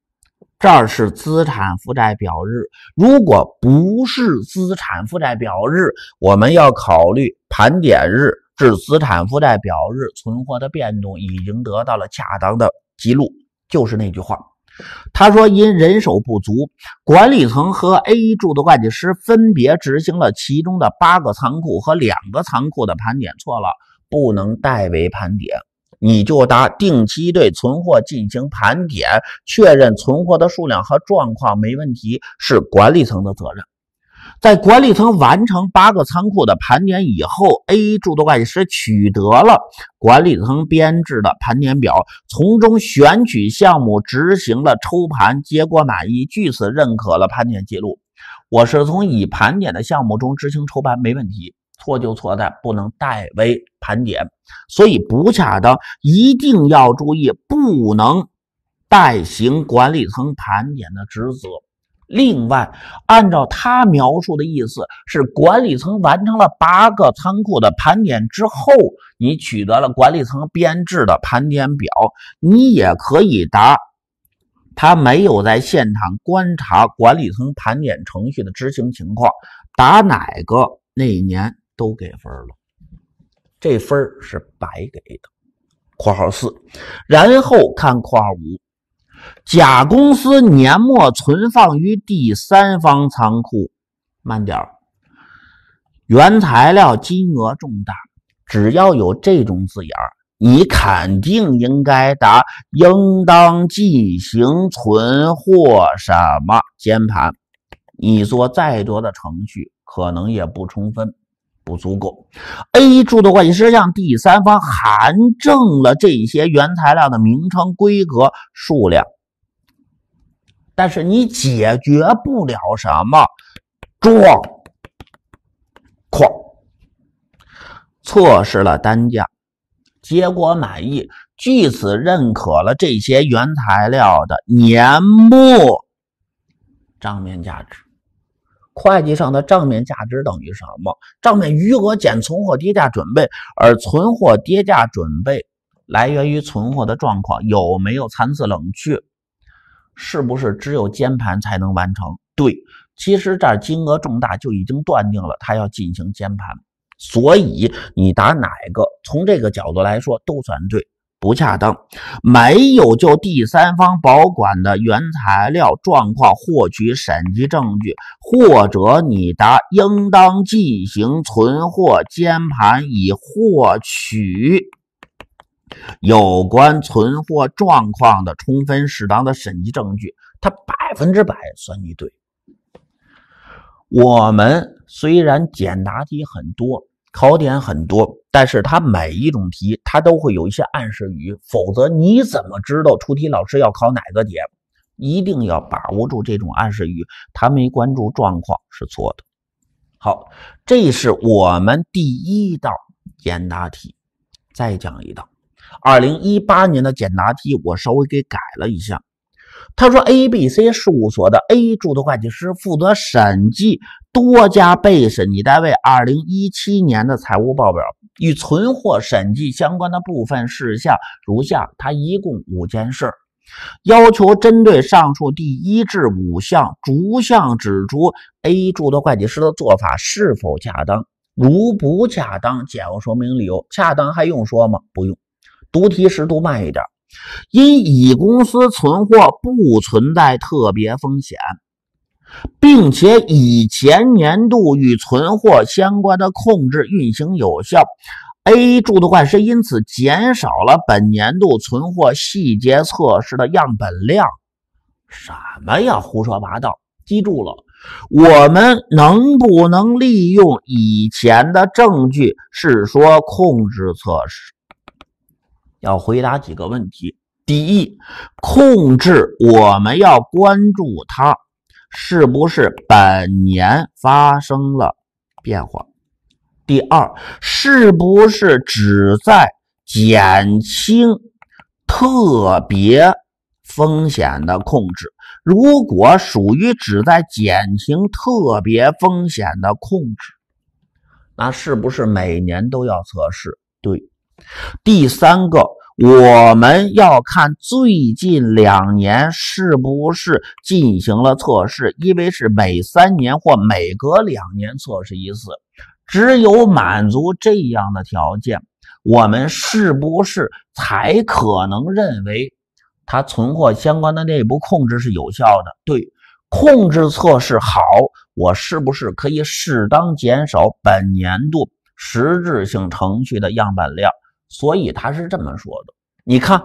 这儿是资产负债表日，如果不是资产负债表日，我们要考虑盘点日至资产负债表日存货的变动已经得到了恰当的记录。就是那句话，他说因人手不足，管理层和 A 注的会计师分别执行了其中的八个仓库和两个仓库的盘点。错了，不能代为盘点。你就答定期对存货进行盘点，确认存货的数量和状况没问题，是管理层的责任。在管理层完成八个仓库的盘点以后，A 注册会计师取得了管理层编制的盘点表，从中选取项目执行了抽盘，结果满意，据此认可了盘点记录。我是从已盘点的项目中执行抽盘，没问题。错就错在不能代为盘点，所以不恰当。一定要注意，不能代行管理层盘点的职责。另外，按照他描述的意思，是管理层完成了八个仓库的盘点之后，你取得了管理层编制的盘点表。你也可以答，他没有在现场观察管理层盘点程序的执行情况。打哪个那一年？都给分了，这分是白给的（括号四）。然后看括号五，甲公司年末存放于第三方仓库，慢点原材料金额重大。只要有这种字眼你肯定应该答应当进行存货什么监盘。你做再多的程序，可能也不充分。不足够。A 柱的会计师让第三方函证了这些原材料的名称、规格、数量，但是你解决不了什么状况。测试了单价，结果满意，据此认可了这些原材料的年末账面价值。会计上的账面价值等于什么？账面余额减存货跌价准备，而存货跌价准备来源于存货的状况有没有残次、冷却，是不是只有监盘才能完成？对，其实这金额重大就已经断定了它要进行监盘，所以你答哪个，从这个角度来说都算对。不恰当，没有就第三方保管的原材料状况获取审计证据，或者你答应当进行存货监盘以获取有关存货状况的充分适当的审计证据，它百分之百算你对。我们虽然简答题很多。考点很多，但是它每一种题，它都会有一些暗示语，否则你怎么知道出题老师要考哪个点？一定要把握住这种暗示语。他没关注状况是错的。好，这是我们第一道简答题，再讲一道，二零一八年的简答题，我稍微给改了一下。他说，A、B、C 事务所的 A 柱的会计师负责审计。多家被审计单位2017年的财务报表与存货审计相关的部分事项如下，它一共五件事要求针对上述第一至五项逐项指出 A 注册会计师的做法是否恰当，如不恰当，简要说明理由。恰当还用说吗？不用。读题时读慢一点，因乙公司存货不存在特别风险。并且以前年度与存货相关的控制运行有效，A 柱的灌计因此减少了本年度存货细节测试的样本量。什么呀？胡说八道！记住了，我们能不能利用以前的证据？是说控制测试要回答几个问题。第一，控制我们要关注它。是不是本年发生了变化？第二，是不是旨在减轻特别风险的控制？如果属于旨在减轻特别风险的控制，那是不是每年都要测试？对，第三个。我们要看最近两年是不是进行了测试，因为是每三年或每隔两年测试一次。只有满足这样的条件，我们是不是才可能认为它存货相关的内部控制是有效的？对，控制测试好，我是不是可以适当减少本年度实质性程序的样本量？所以他是这么说的，你看，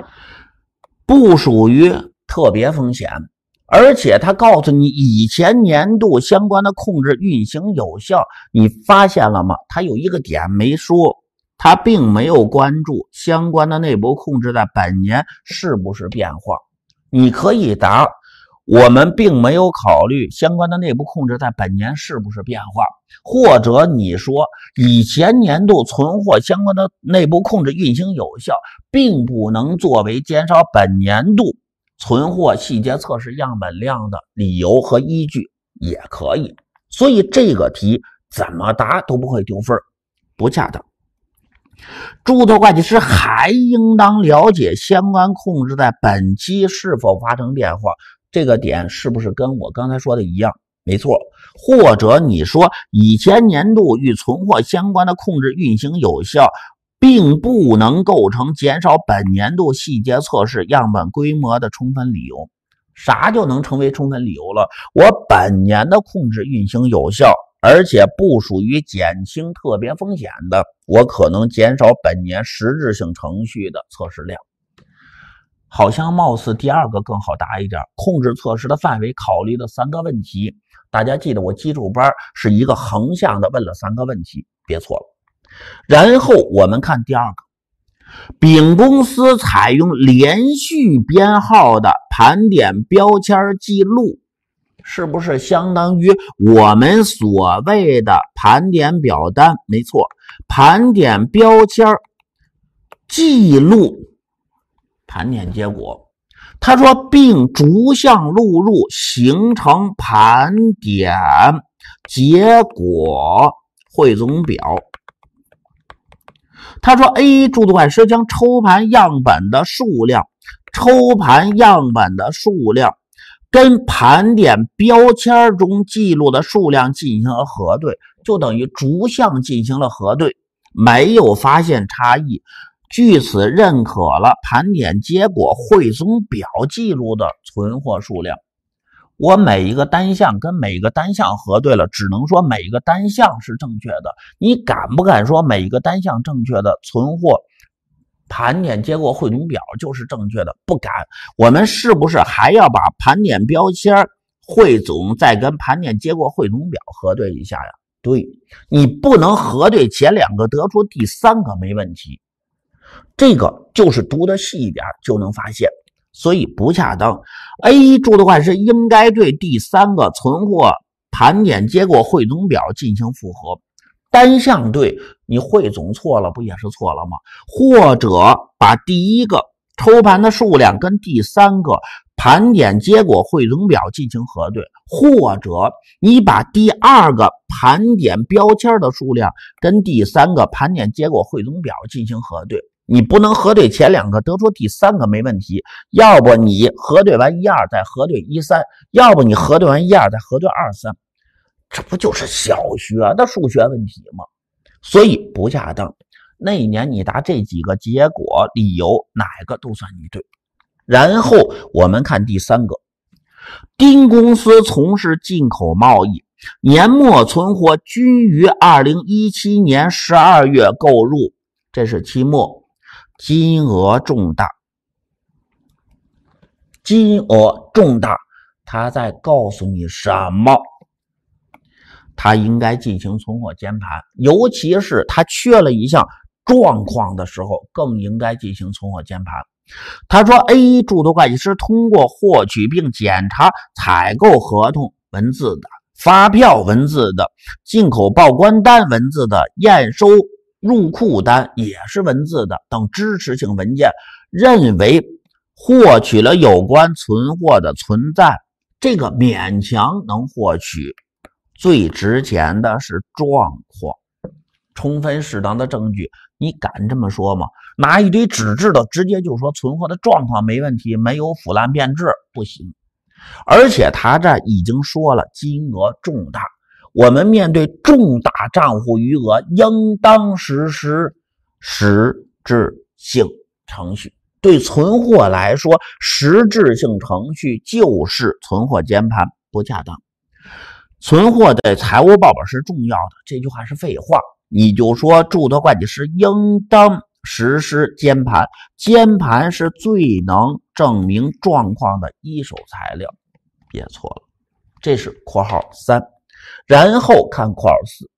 不属于特别风险，而且他告诉你以前年度相关的控制运行有效，你发现了吗？他有一个点没说，他并没有关注相关的内部控制在本年是不是变化，你可以答。我们并没有考虑相关的内部控制在本年是不是变化，或者你说以前年度存货相关的内部控制运行有效，并不能作为减少本年度存货细节测试样本量的理由和依据，也可以。所以这个题怎么答都不会丢分不恰当。注册会计师还应当了解相关控制在本期是否发生变化。这个点是不是跟我刚才说的一样？没错。或者你说以前年度与存货相关的控制运行有效，并不能构成减少本年度细节测试样本规模的充分理由。啥就能成为充分理由了？我本年的控制运行有效，而且不属于减轻特别风险的，我可能减少本年实质性程序的测试量。好像貌似第二个更好答一点。控制措施的范围考虑的三个问题，大家记得我基础班是一个横向的问了三个问题，别错了。然后我们看第二个，丙公司采用连续编号的盘点标签记录，是不是相当于我们所谓的盘点表单？没错，盘点标签记录。盘点结果，他说，并逐项录入，形成盘点结果汇总表。他说，A 柱册会是师将抽盘样本的数量，抽盘样本的数量跟盘点标签中记录的数量进行了核对，就等于逐项进行了核对，没有发现差异。据此认可了盘点结果汇总表记录的存货数量，我每一个单项跟每一个单项核对了，只能说每一个单项是正确的。你敢不敢说每一个单项正确的存货盘点结果汇总表就是正确的？不敢。我们是不是还要把盘点标签汇总再跟盘点结果汇总表核对一下呀？对，你不能核对前两个，得出第三个没问题。这个就是读的细一点就能发现，所以不恰当。A 一的话是应该对第三个存货盘点结果汇总表进行复核，单向对，你汇总错了不也是错了吗？或者把第一个抽盘的数量跟第三个盘点结果汇总表进行核对，或者你把第二个盘点标签的数量跟第三个盘点结果汇总表进行核对。你不能核对前两个，得出第三个没问题。要不你核对完一二再核对一三，要不你核对完一二再核对二三，这不就是小学的数学问题吗？所以不下当。那一年你答这几个结果，理由哪个都算你对。然后我们看第三个，丁公司从事进口贸易，年末存货均于二零一七年十二月购入，这是期末。金额重大，金额重大，他在告诉你什么？他应该进行存货监盘，尤其是他缺了一项状况的时候，更应该进行存货监盘。他说：“A 注册会计师通过获取并检查采购合同文字的、发票文字的、进口报关单文字的、验收。”入库单也是文字的等支持性文件，认为获取了有关存货的存在，这个勉强能获取。最值钱的是状况，充分适当的证据，你敢这么说吗？拿一堆纸质的，直接就说存货的状况没问题，没有腐烂变质，不行。而且他这已经说了金额重大。我们面对重大账户余额，应当实施实质性程序。对存货来说，实质性程序就是存货监盘，不恰当。存货在财务报表是重要的，这句话是废话。你就说，注册会计师应当实施监盘，监盘是最能证明状况的一手材料，别错了。这是括号三。然后看括号四，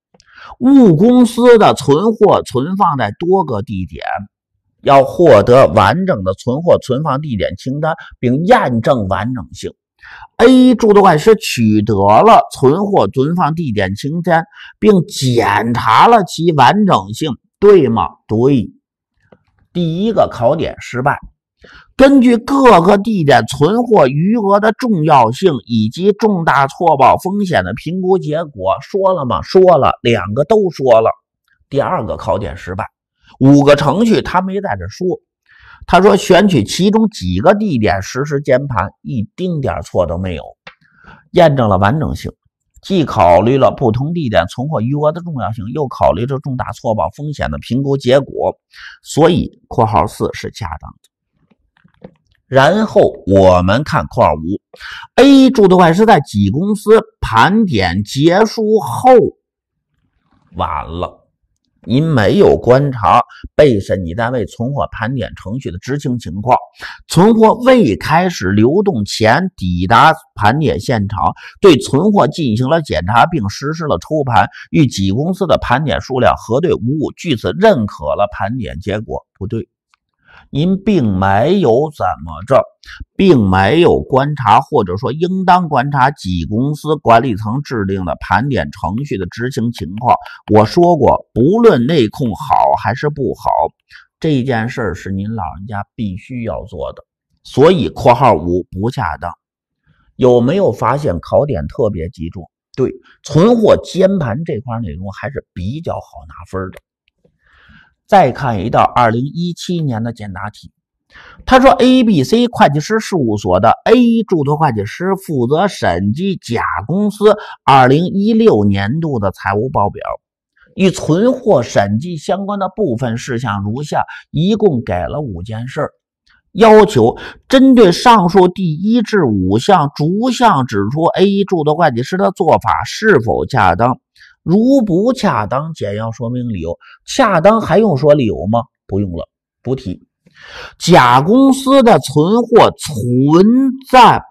物公司的存货存放在多个地点，要获得完整的存货存放地点清单并验证完整性。A 注的会计师取得了存货存放地点清单，并检查了其完整性，对吗？对，第一个考点失败。根据各个地点存货余额的重要性以及重大错报风险的评估结果，说了吗？说了，两个都说了。第二个考点失败，五个程序他没在这说。他说选取其中几个地点实施监盘，一丁点错都没有，验证了完整性。既考虑了不同地点存货余额的重要性，又考虑了重大错报风险的评估结果，所以（括号四）是恰当的。然后我们看括号五，A 注的会是在几公司盘点结束后，完了，您没有观察被审计单位存货盘点程序的执行情况，存货未开始流动前抵达盘点现场，对存货进行了检查，并实施了抽盘，与几公司的盘点数量核对无误，据此认可了盘点结果，不对。您并没有怎么着，并没有观察或者说应当观察几公司管理层制定的盘点程序的执行情况。我说过，不论内控好还是不好，这件事是您老人家必须要做的。所以，括号五不恰当。有没有发现考点特别集中？对，存货监盘这块内容还是比较好拿分的。再看一道2017年的简答题，他说，A、B、C 会计师事务所的 A 注册会计师负责审计甲公司2016年度的财务报表，与存货审计相关的部分事项如下，一共给了五件事要求针对上述第一至五项逐项指出 A 注册会计师的做法是否恰当。如不恰当，简要说明理由。恰当还用说理由吗？不用了，不提。甲公司的存货存在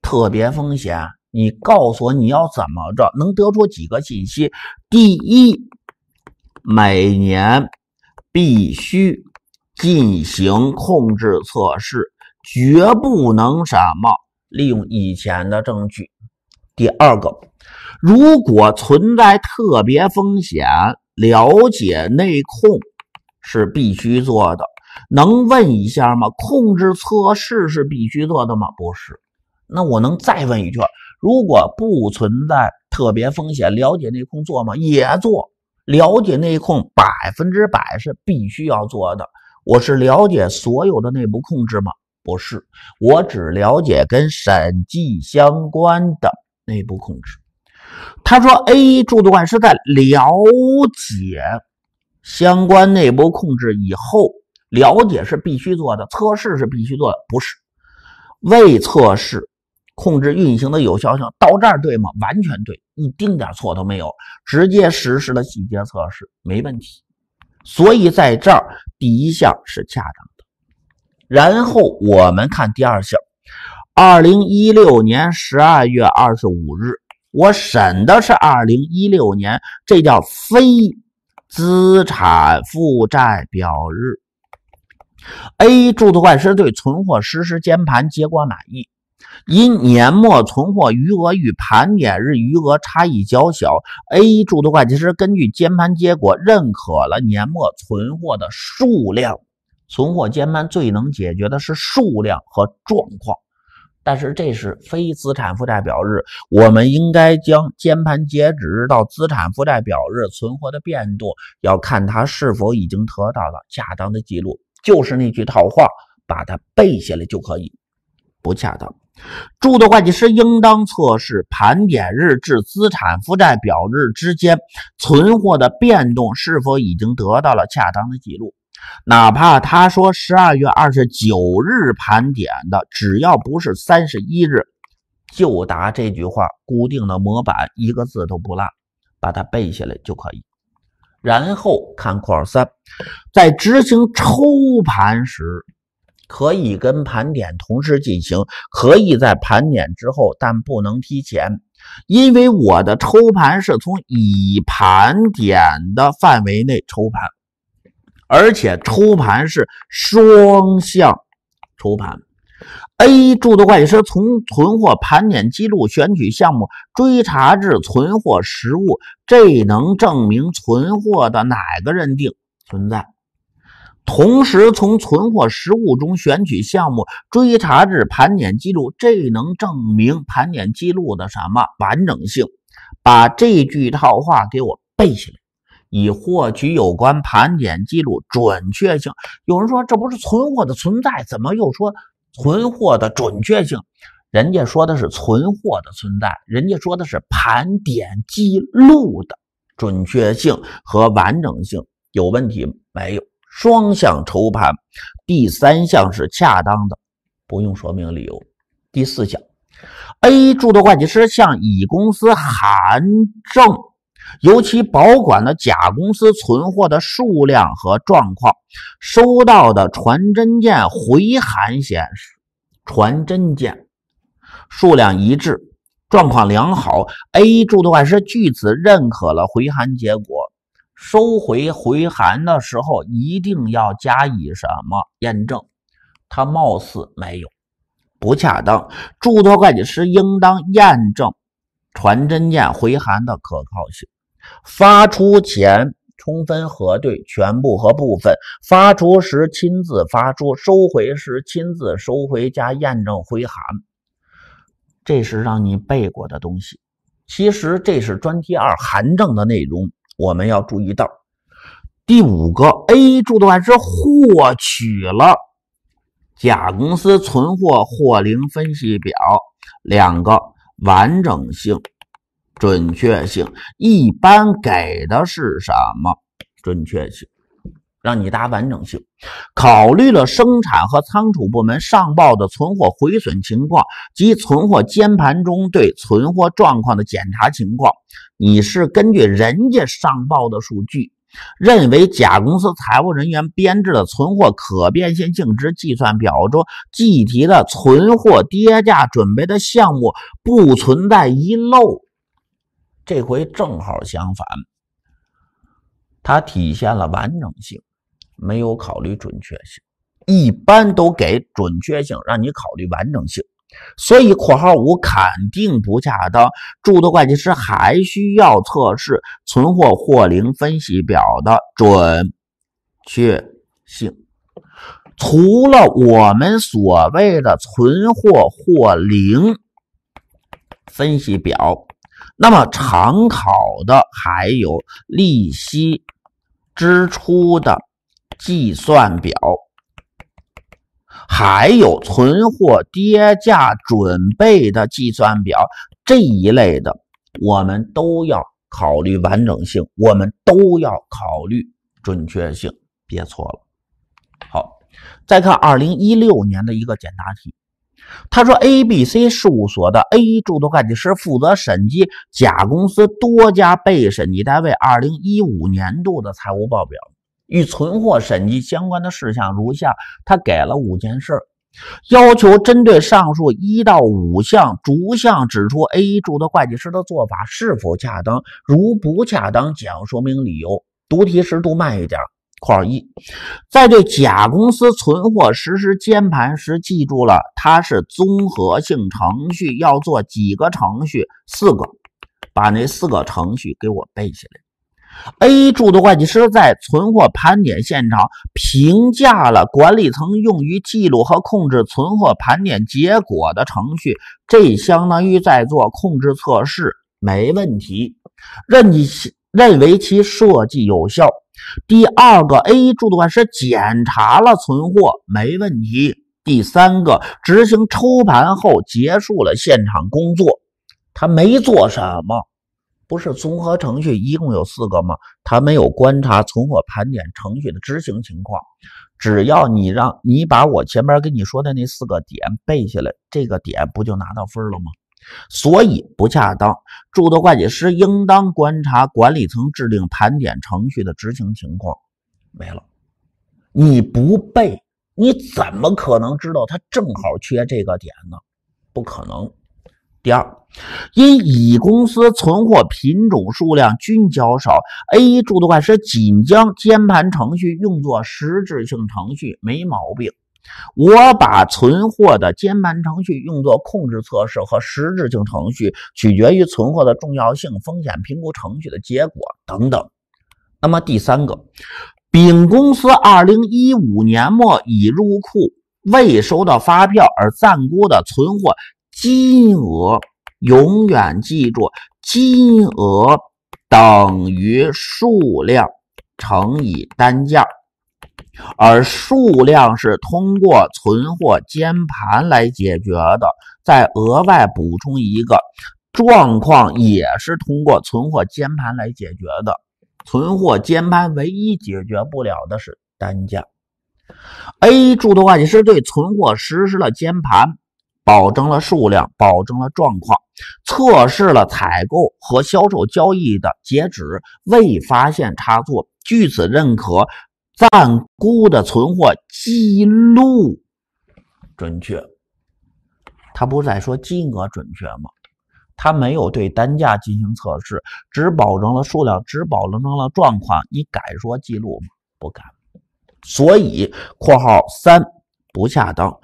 特别风险，你告诉我你要怎么着，能得出几个信息？第一，每年必须进行控制测试，绝不能什么利用以前的证据。第二个。如果存在特别风险，了解内控是必须做的。能问一下吗？控制测试是必须做的吗？不是。那我能再问一句：如果不存在特别风险，了解内控做吗？也做。了解内控百分之百是必须要做的。我是了解所有的内部控制吗？不是，我只了解跟审计相关的内部控制。他说：“A 注册管是在了解相关内部控制以后，了解是必须做的，测试是必须做的，不是未测试控制运行的有效性到这儿对吗？完全对，一丁点错都没有，直接实施了细节测试，没问题。所以在这儿第一项是恰当的。然后我们看第二项，二零一六年十二月二十五日。”我审的是二零一六年，这叫非资产负债表日。A 注册会计师对存货实施监盘，结果满意，因年末存货余额与盘点日余额差异较小，A 注册会计师根据监盘结果认可了年末存货的数量。存货监盘最能解决的是数量和状况。但是这是非资产负债表日，我们应该将监盘截止日到资产负债表日存货的变动，要看它是否已经得到了恰当的记录。就是那句套话，把它背下来就可以。不恰当，注册会计师应当测试盘点日至资产负债表日之间存货的变动是否已经得到了恰当的记录。哪怕他说十二月二十九日盘点的，只要不是三十一日，就答这句话固定的模板，一个字都不落，把它背下来就可以。然后看括号三，在执行抽盘时，可以跟盘点同时进行，可以在盘点之后，但不能提前，因为我的抽盘是从已盘点的范围内抽盘。而且抽盘是双向抽盘。A 柱的会计师从存货盘点记录选取项目追查至存货实物，这能证明存货的哪个认定存在？同时从存货实物中选取项目追查至盘点记录，这能证明盘点记录的什么完整性？把这句套话给我背下来。以获取有关盘点记录准确性。有人说这不是存货的存在，怎么又说存货的准确性？人家说的是存货的存在，人家说的是盘点记录的准确性和完整性。有问题没有？双向抽盘，第三项是恰当的，不用说明理由。第四项，A 注册会计师向乙公司函证。尤其保管的甲公司存货的数量和状况，收到的传真件回函显示，传真件数量一致，状况良好。A 注册会计师据此认可了回函结果。收回回函的时候，一定要加以什么验证？他貌似没有，不恰当。注册会计师应当验证。传真件回函的可靠性，发出前充分核对全部和部分，发出时亲自发出，收回时亲自收回加验证回函。这是让你背过的东西。其实这是专题二函证的内容，我们要注意到第五个 A 柱段是获取了甲公司存货货龄分析表两个。完整性、准确性，一般给的是什么？准确性，让你答完整性。考虑了生产和仓储部门上报的存货毁损情况及存货监盘中对存货状况的检查情况，你是根据人家上报的数据。认为甲公司财务人员编制的存货可变现净值计算表中计提的存货跌价准备的项目不存在遗漏，这回正好相反，它体现了完整性，没有考虑准确性。一般都给准确性，让你考虑完整性。所以，括号五肯定不恰当。注册会计师还需要测试存货或零分析表的准确性。除了我们所谓的存货或零分析表，那么常考的还有利息支出的计算表。还有存货跌价准备的计算表这一类的，我们都要考虑完整性，我们都要考虑准确性，别错了。好，再看二零一六年的一个简答题，他说，A B C 事务所的 A 注多会计师负责审计甲公司多家被审计单位二零一五年度的财务报表。与存货审计相关的事项如下，他给了五件事要求针对上述一到五项逐项指出 A 注册会计师的做法是否恰当，如不恰当，讲说明理由。读题时读慢一点。括号一，在对甲公司存货实施监盘时，记住了，它是综合性程序，要做几个程序？四个，把那四个程序给我背下来。A 助的会计师在存货盘点现场评价了管理层用于记录和控制存货盘点结果的程序，这相当于在做控制测试，没问题，认你认为其设计有效。第二个，A 注册会计师检查了存货，没问题。第三个，执行抽盘后结束了现场工作，他没做什么。不是综合程序一共有四个吗？他没有观察存货盘点程序的执行情况。只要你让你把我前面跟你说的那四个点背下来，这个点不就拿到分了吗？所以不恰当。注册会计师应当观察管理层制定盘点程序的执行情况。没了，你不背，你怎么可能知道他正好缺这个点呢？不可能。第二，因乙公司存货品种数量均较少，A 注册会计师仅将监盘程序用作实质性程序，没毛病。我把存货的监盘程序用作控制测试和实质性程序，取决于存货的重要性、风险评估程序的结果等等。那么第三个，丙公司2015年末已入库、未收到发票而暂估的存货。金额永远记住，金额等于数量乘以单价，而数量是通过存货监盘来解决的。再额外补充一个，状况也是通过存货监盘来解决的。存货监盘唯一解决不了的是单价。A 柱的会计师对存货实施了监盘。保证了数量，保证了状况，测试了采购和销售交易的截止，未发现差错，据此认可暂估的存货记录准确。他不是在说金额准确吗？他没有对单价进行测试，只保证了数量，只保证了状况。你敢说记录吗？不敢。所以，括号三不恰当。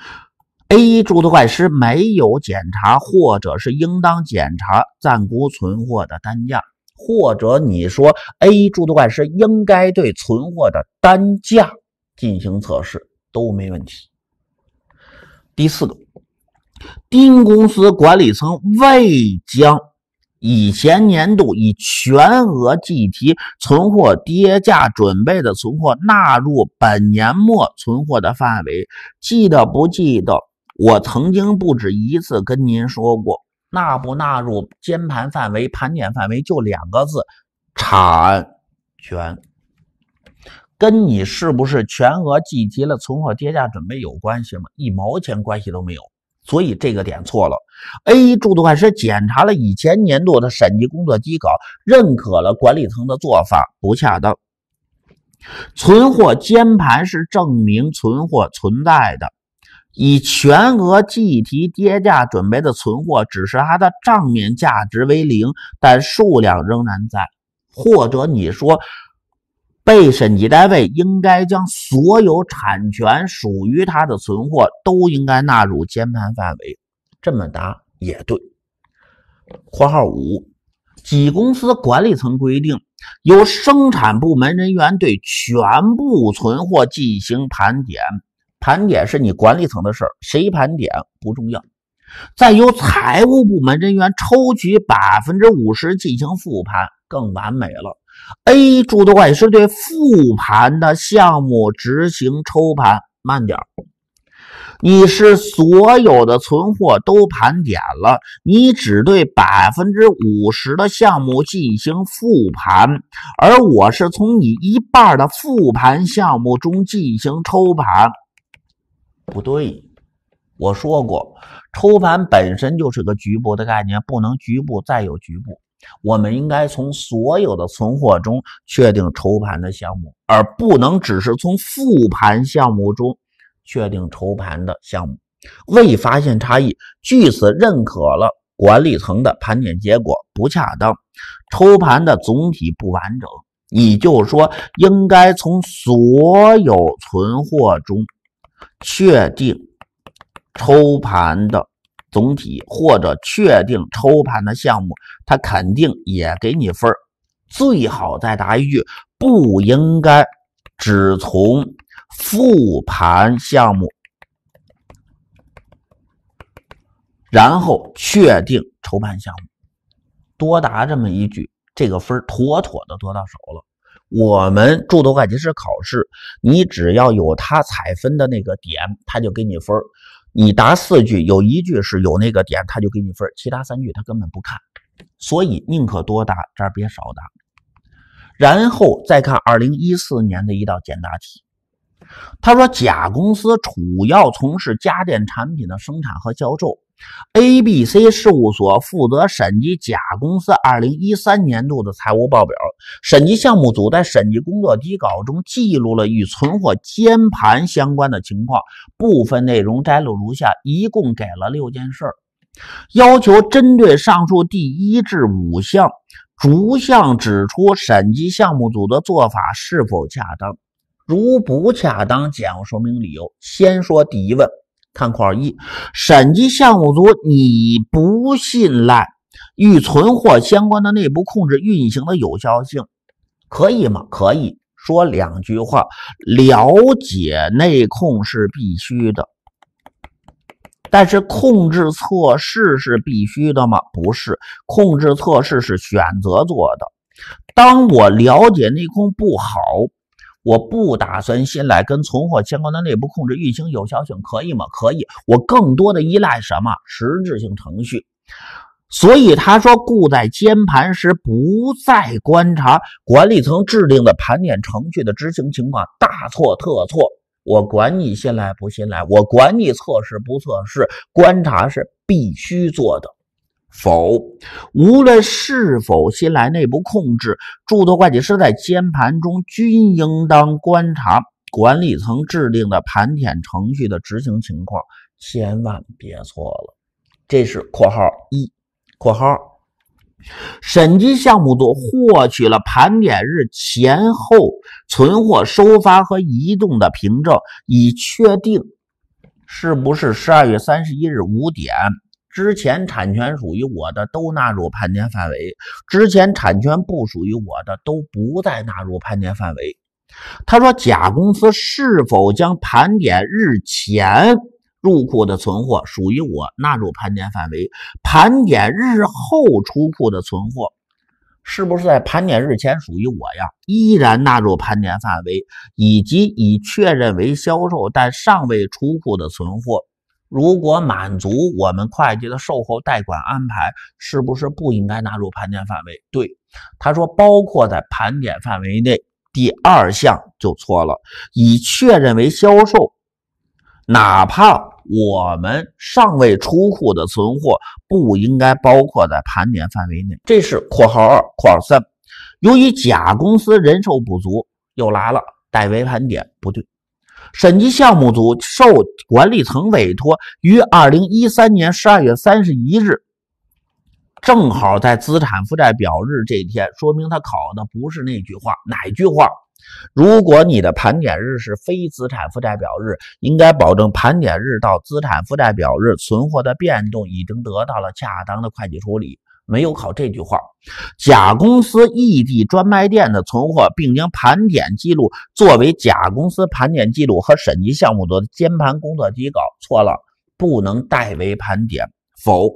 A 注册外师没有检查，或者是应当检查暂估存货的单价，或者你说 A 注册外师应该对存货的单价进行测试，都没问题。第四个，丁公司管理层未将以前年度以全额计提存货跌价准备的存货纳入本年末存货的范围，记得不记得？我曾经不止一次跟您说过，纳不纳入监盘范围、盘点范围就两个字：产权。跟你是不是全额计提了存货跌价准备有关系吗？一毛钱关系都没有。所以这个点错了。A 注册会计师检查了以前年度的审计工作机稿，认可了管理层的做法不恰当。存货监盘是证明存货存在的。以全额计提跌价准备的存货，只是它的账面价值为零，但数量仍然在。或者你说，被审计单位应该将所有产权属于它的存货都应该纳入监盘范围，这么答也对。括号五，几公司管理层规定，由生产部门人员对全部存货进行盘点。盘点是你管理层的事儿，谁盘点不重要。再由财务部门人员抽取百分之五十进行复盘，更完美了。A 柱的会计师对复盘的项目执行抽盘，慢点你是所有的存货都盘点了，你只对百分之五十的项目进行复盘，而我是从你一半的复盘项目中进行抽盘。不对，我说过，抽盘本身就是个局部的概念，不能局部再有局部。我们应该从所有的存货中确定抽盘的项目，而不能只是从复盘项目中确定抽盘的项目。未发现差异，据此认可了管理层的盘点结果不恰当，抽盘的总体不完整。也就是说，应该从所有存货中。确定抽盘的总体，或者确定抽盘的项目，他肯定也给你分儿。最好再答一句，不应该只从复盘项目，然后确定抽盘项目，多答这么一句，这个分儿妥妥的多到手了。我们注册会计师考试，你只要有他采分的那个点，他就给你分你答四句，有一句是有那个点，他就给你分其他三句他根本不看。所以宁可多答，这儿别少答。然后再看2014年的一道简答题，他说，甲公司主要从事家电产品的生产和销售。ABC 事务所负责审计甲公司2013年度的财务报表。审计项目组在审计工作底稿中记录了与存货监盘相关的情况，部分内容摘录如下，一共给了六件事儿。要求针对上述第一至五项，逐项指出审计项目组的做法是否恰当，如不恰当，简要说明理由。先说第一问。看括号一，审计项目组你不信赖与存货相关的内部控制运行的有效性，可以吗？可以说两句话，了解内控是必须的，但是控制测试是必须的吗？不是，控制测试是选择做的。当我了解内控不好。我不打算信赖跟存货相关的内部控制运行有效性，可以吗？可以。我更多的依赖什么？实质性程序。所以他说，故在监盘时不再观察管理层制定的盘点程序的执行情况，大错特错。我管你信赖不信赖，我管你测试不测试，观察是必须做的。否，无论是否新来，内部控制注册会计师在监盘中均应当观察管理层制定的盘点程序的执行情况，千万别错了。这是（括号一）（括号）审计项目组获取了盘点日前后存货收发和移动的凭证，以确定是不是十二月三十一日五点。之前产权属于我的都纳入盘点范围，之前产权不属于我的都不再纳入盘点范围。他说，甲公司是否将盘点日前入库的存货属于我纳入盘点范围？盘点日后出库的存货是不是在盘点日前属于我呀？依然纳入盘点范围，以及已确认为销售但尚未出库的存货。如果满足我们会计的售后贷款安排，是不是不应该纳入盘点范围？对，他说包括在盘点范围内。第二项就错了，已确认为销售，哪怕我们尚未出库的存货，不应该包括在盘点范围内。这是括号二、括号三。由于甲公司人手不足，又来了代为盘点，不对。审计项目组受管理层委托，于二零一三年十二月三十一日，正好在资产负债表日这天，说明他考的不是那句话，哪句话？如果你的盘点日是非资产负债表日，应该保证盘点日到资产负债表日存货的变动已经得到了恰当的会计处理。没有考这句话。甲公司异地专卖店的存货，并将盘点记录作为甲公司盘点记录和审计项目的监盘工作底稿，错了，不能代为盘点。否，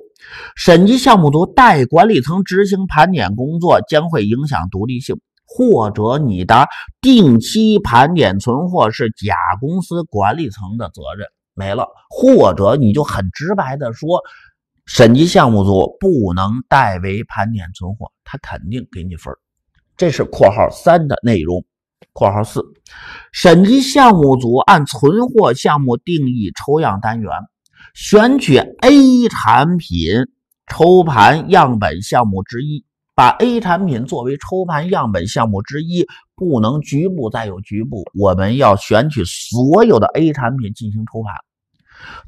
审计项目组代管理层执行盘点工作将会影响独立性，或者你的定期盘点存货是甲公司管理层的责任，没了，或者你就很直白的说。审计项目组不能代为盘点存货，他肯定给你分儿。这是括号三的内容。括号四，审计项目组按存货项目定义抽样单元，选取 A 产品抽盘样本项目之一，把 A 产品作为抽盘样本项目之一，不能局部再有局部，我们要选取所有的 A 产品进行抽盘。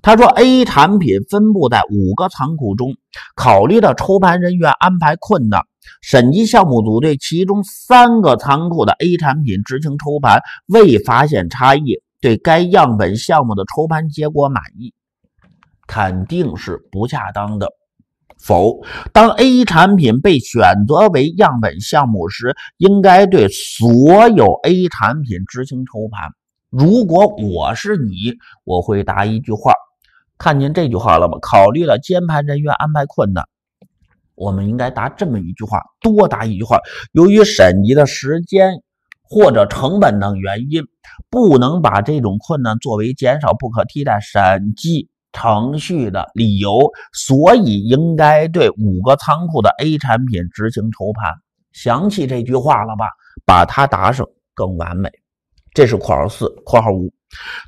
他说：“A 产品分布在五个仓库中，考虑到抽盘人员安排困难，审计项目组对其中三个仓库的 A 产品执行抽盘，未发现差异，对该样本项目的抽盘结果满意。”肯定是不恰当的。否，当 A 产品被选择为样本项目时，应该对所有 A 产品执行抽盘。如果我是你，我会答一句话。看见这句话了吗？考虑了监盘人员安排困难，我们应该答这么一句话，多答一句话。由于审计的时间或者成本等原因，不能把这种困难作为减少不可替代审计程序的理由，所以应该对五个仓库的 A 产品执行抽盘。想起这句话了吧？把它答上更完美。这是括号四，括号五，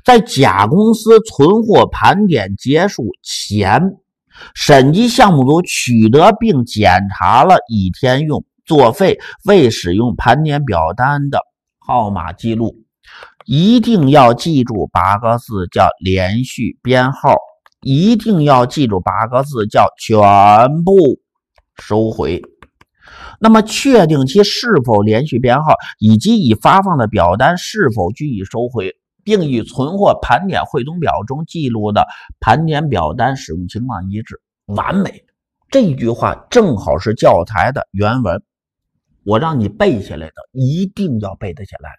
在甲公司存货盘点结束前，审计项目组取得并检查了已填用作废未使用盘点表单的号码记录。一定要记住八个字，叫连续编号。一定要记住八个字，叫全部收回。那么，确定其是否连续编号，以及已发放的表单是否均已收回，并与存货盘点汇总表中记录的盘点表单使用情况一致，完美。这句话正好是教材的原文，我让你背下来的，一定要背得下来。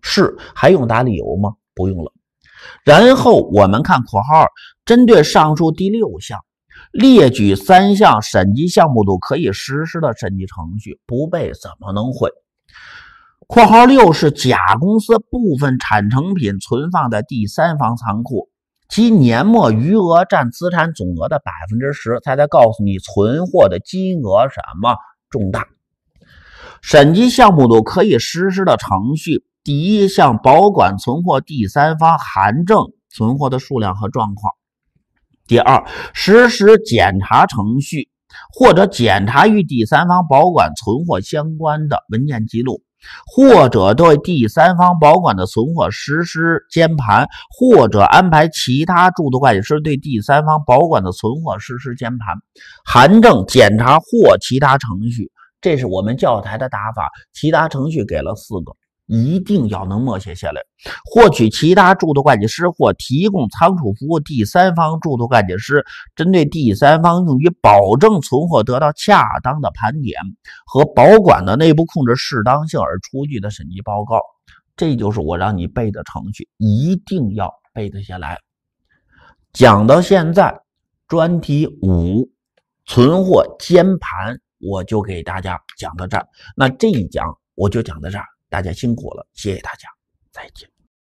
是，还用打理由吗？不用了。然后我们看括号，针对上述第六项。列举三项审计项目组可以实施的审计程序，不背怎么能会？（括号六）是甲公司部分产成品存放在第三方仓库，其年末余额占资产总额的百分之十。猜猜告诉你，存货的金额什么重大？审计项目组可以实施的程序，第一项保管存货第三方函证存货的数量和状况。第二，实施检查程序，或者检查与第三方保管存货相关的文件记录，或者对第三方保管的存货实施监盘，或者安排其他注册会计师对第三方保管的存货实施监盘、函证、检查或其他程序。这是我们教材的打法。其他程序给了四个。一定要能默写下来。获取其他注册会计师或提供仓储服务第三方注册会计师针对第三方用于保证存货得到恰当的盘点和保管的内部控制适当性而出具的审计报告，这就是我让你背的程序，一定要背得下来。讲到现在，专题五存货监盘，我就给大家讲到这儿。那这一讲我就讲到这儿。大家辛苦了，谢谢大家，再见。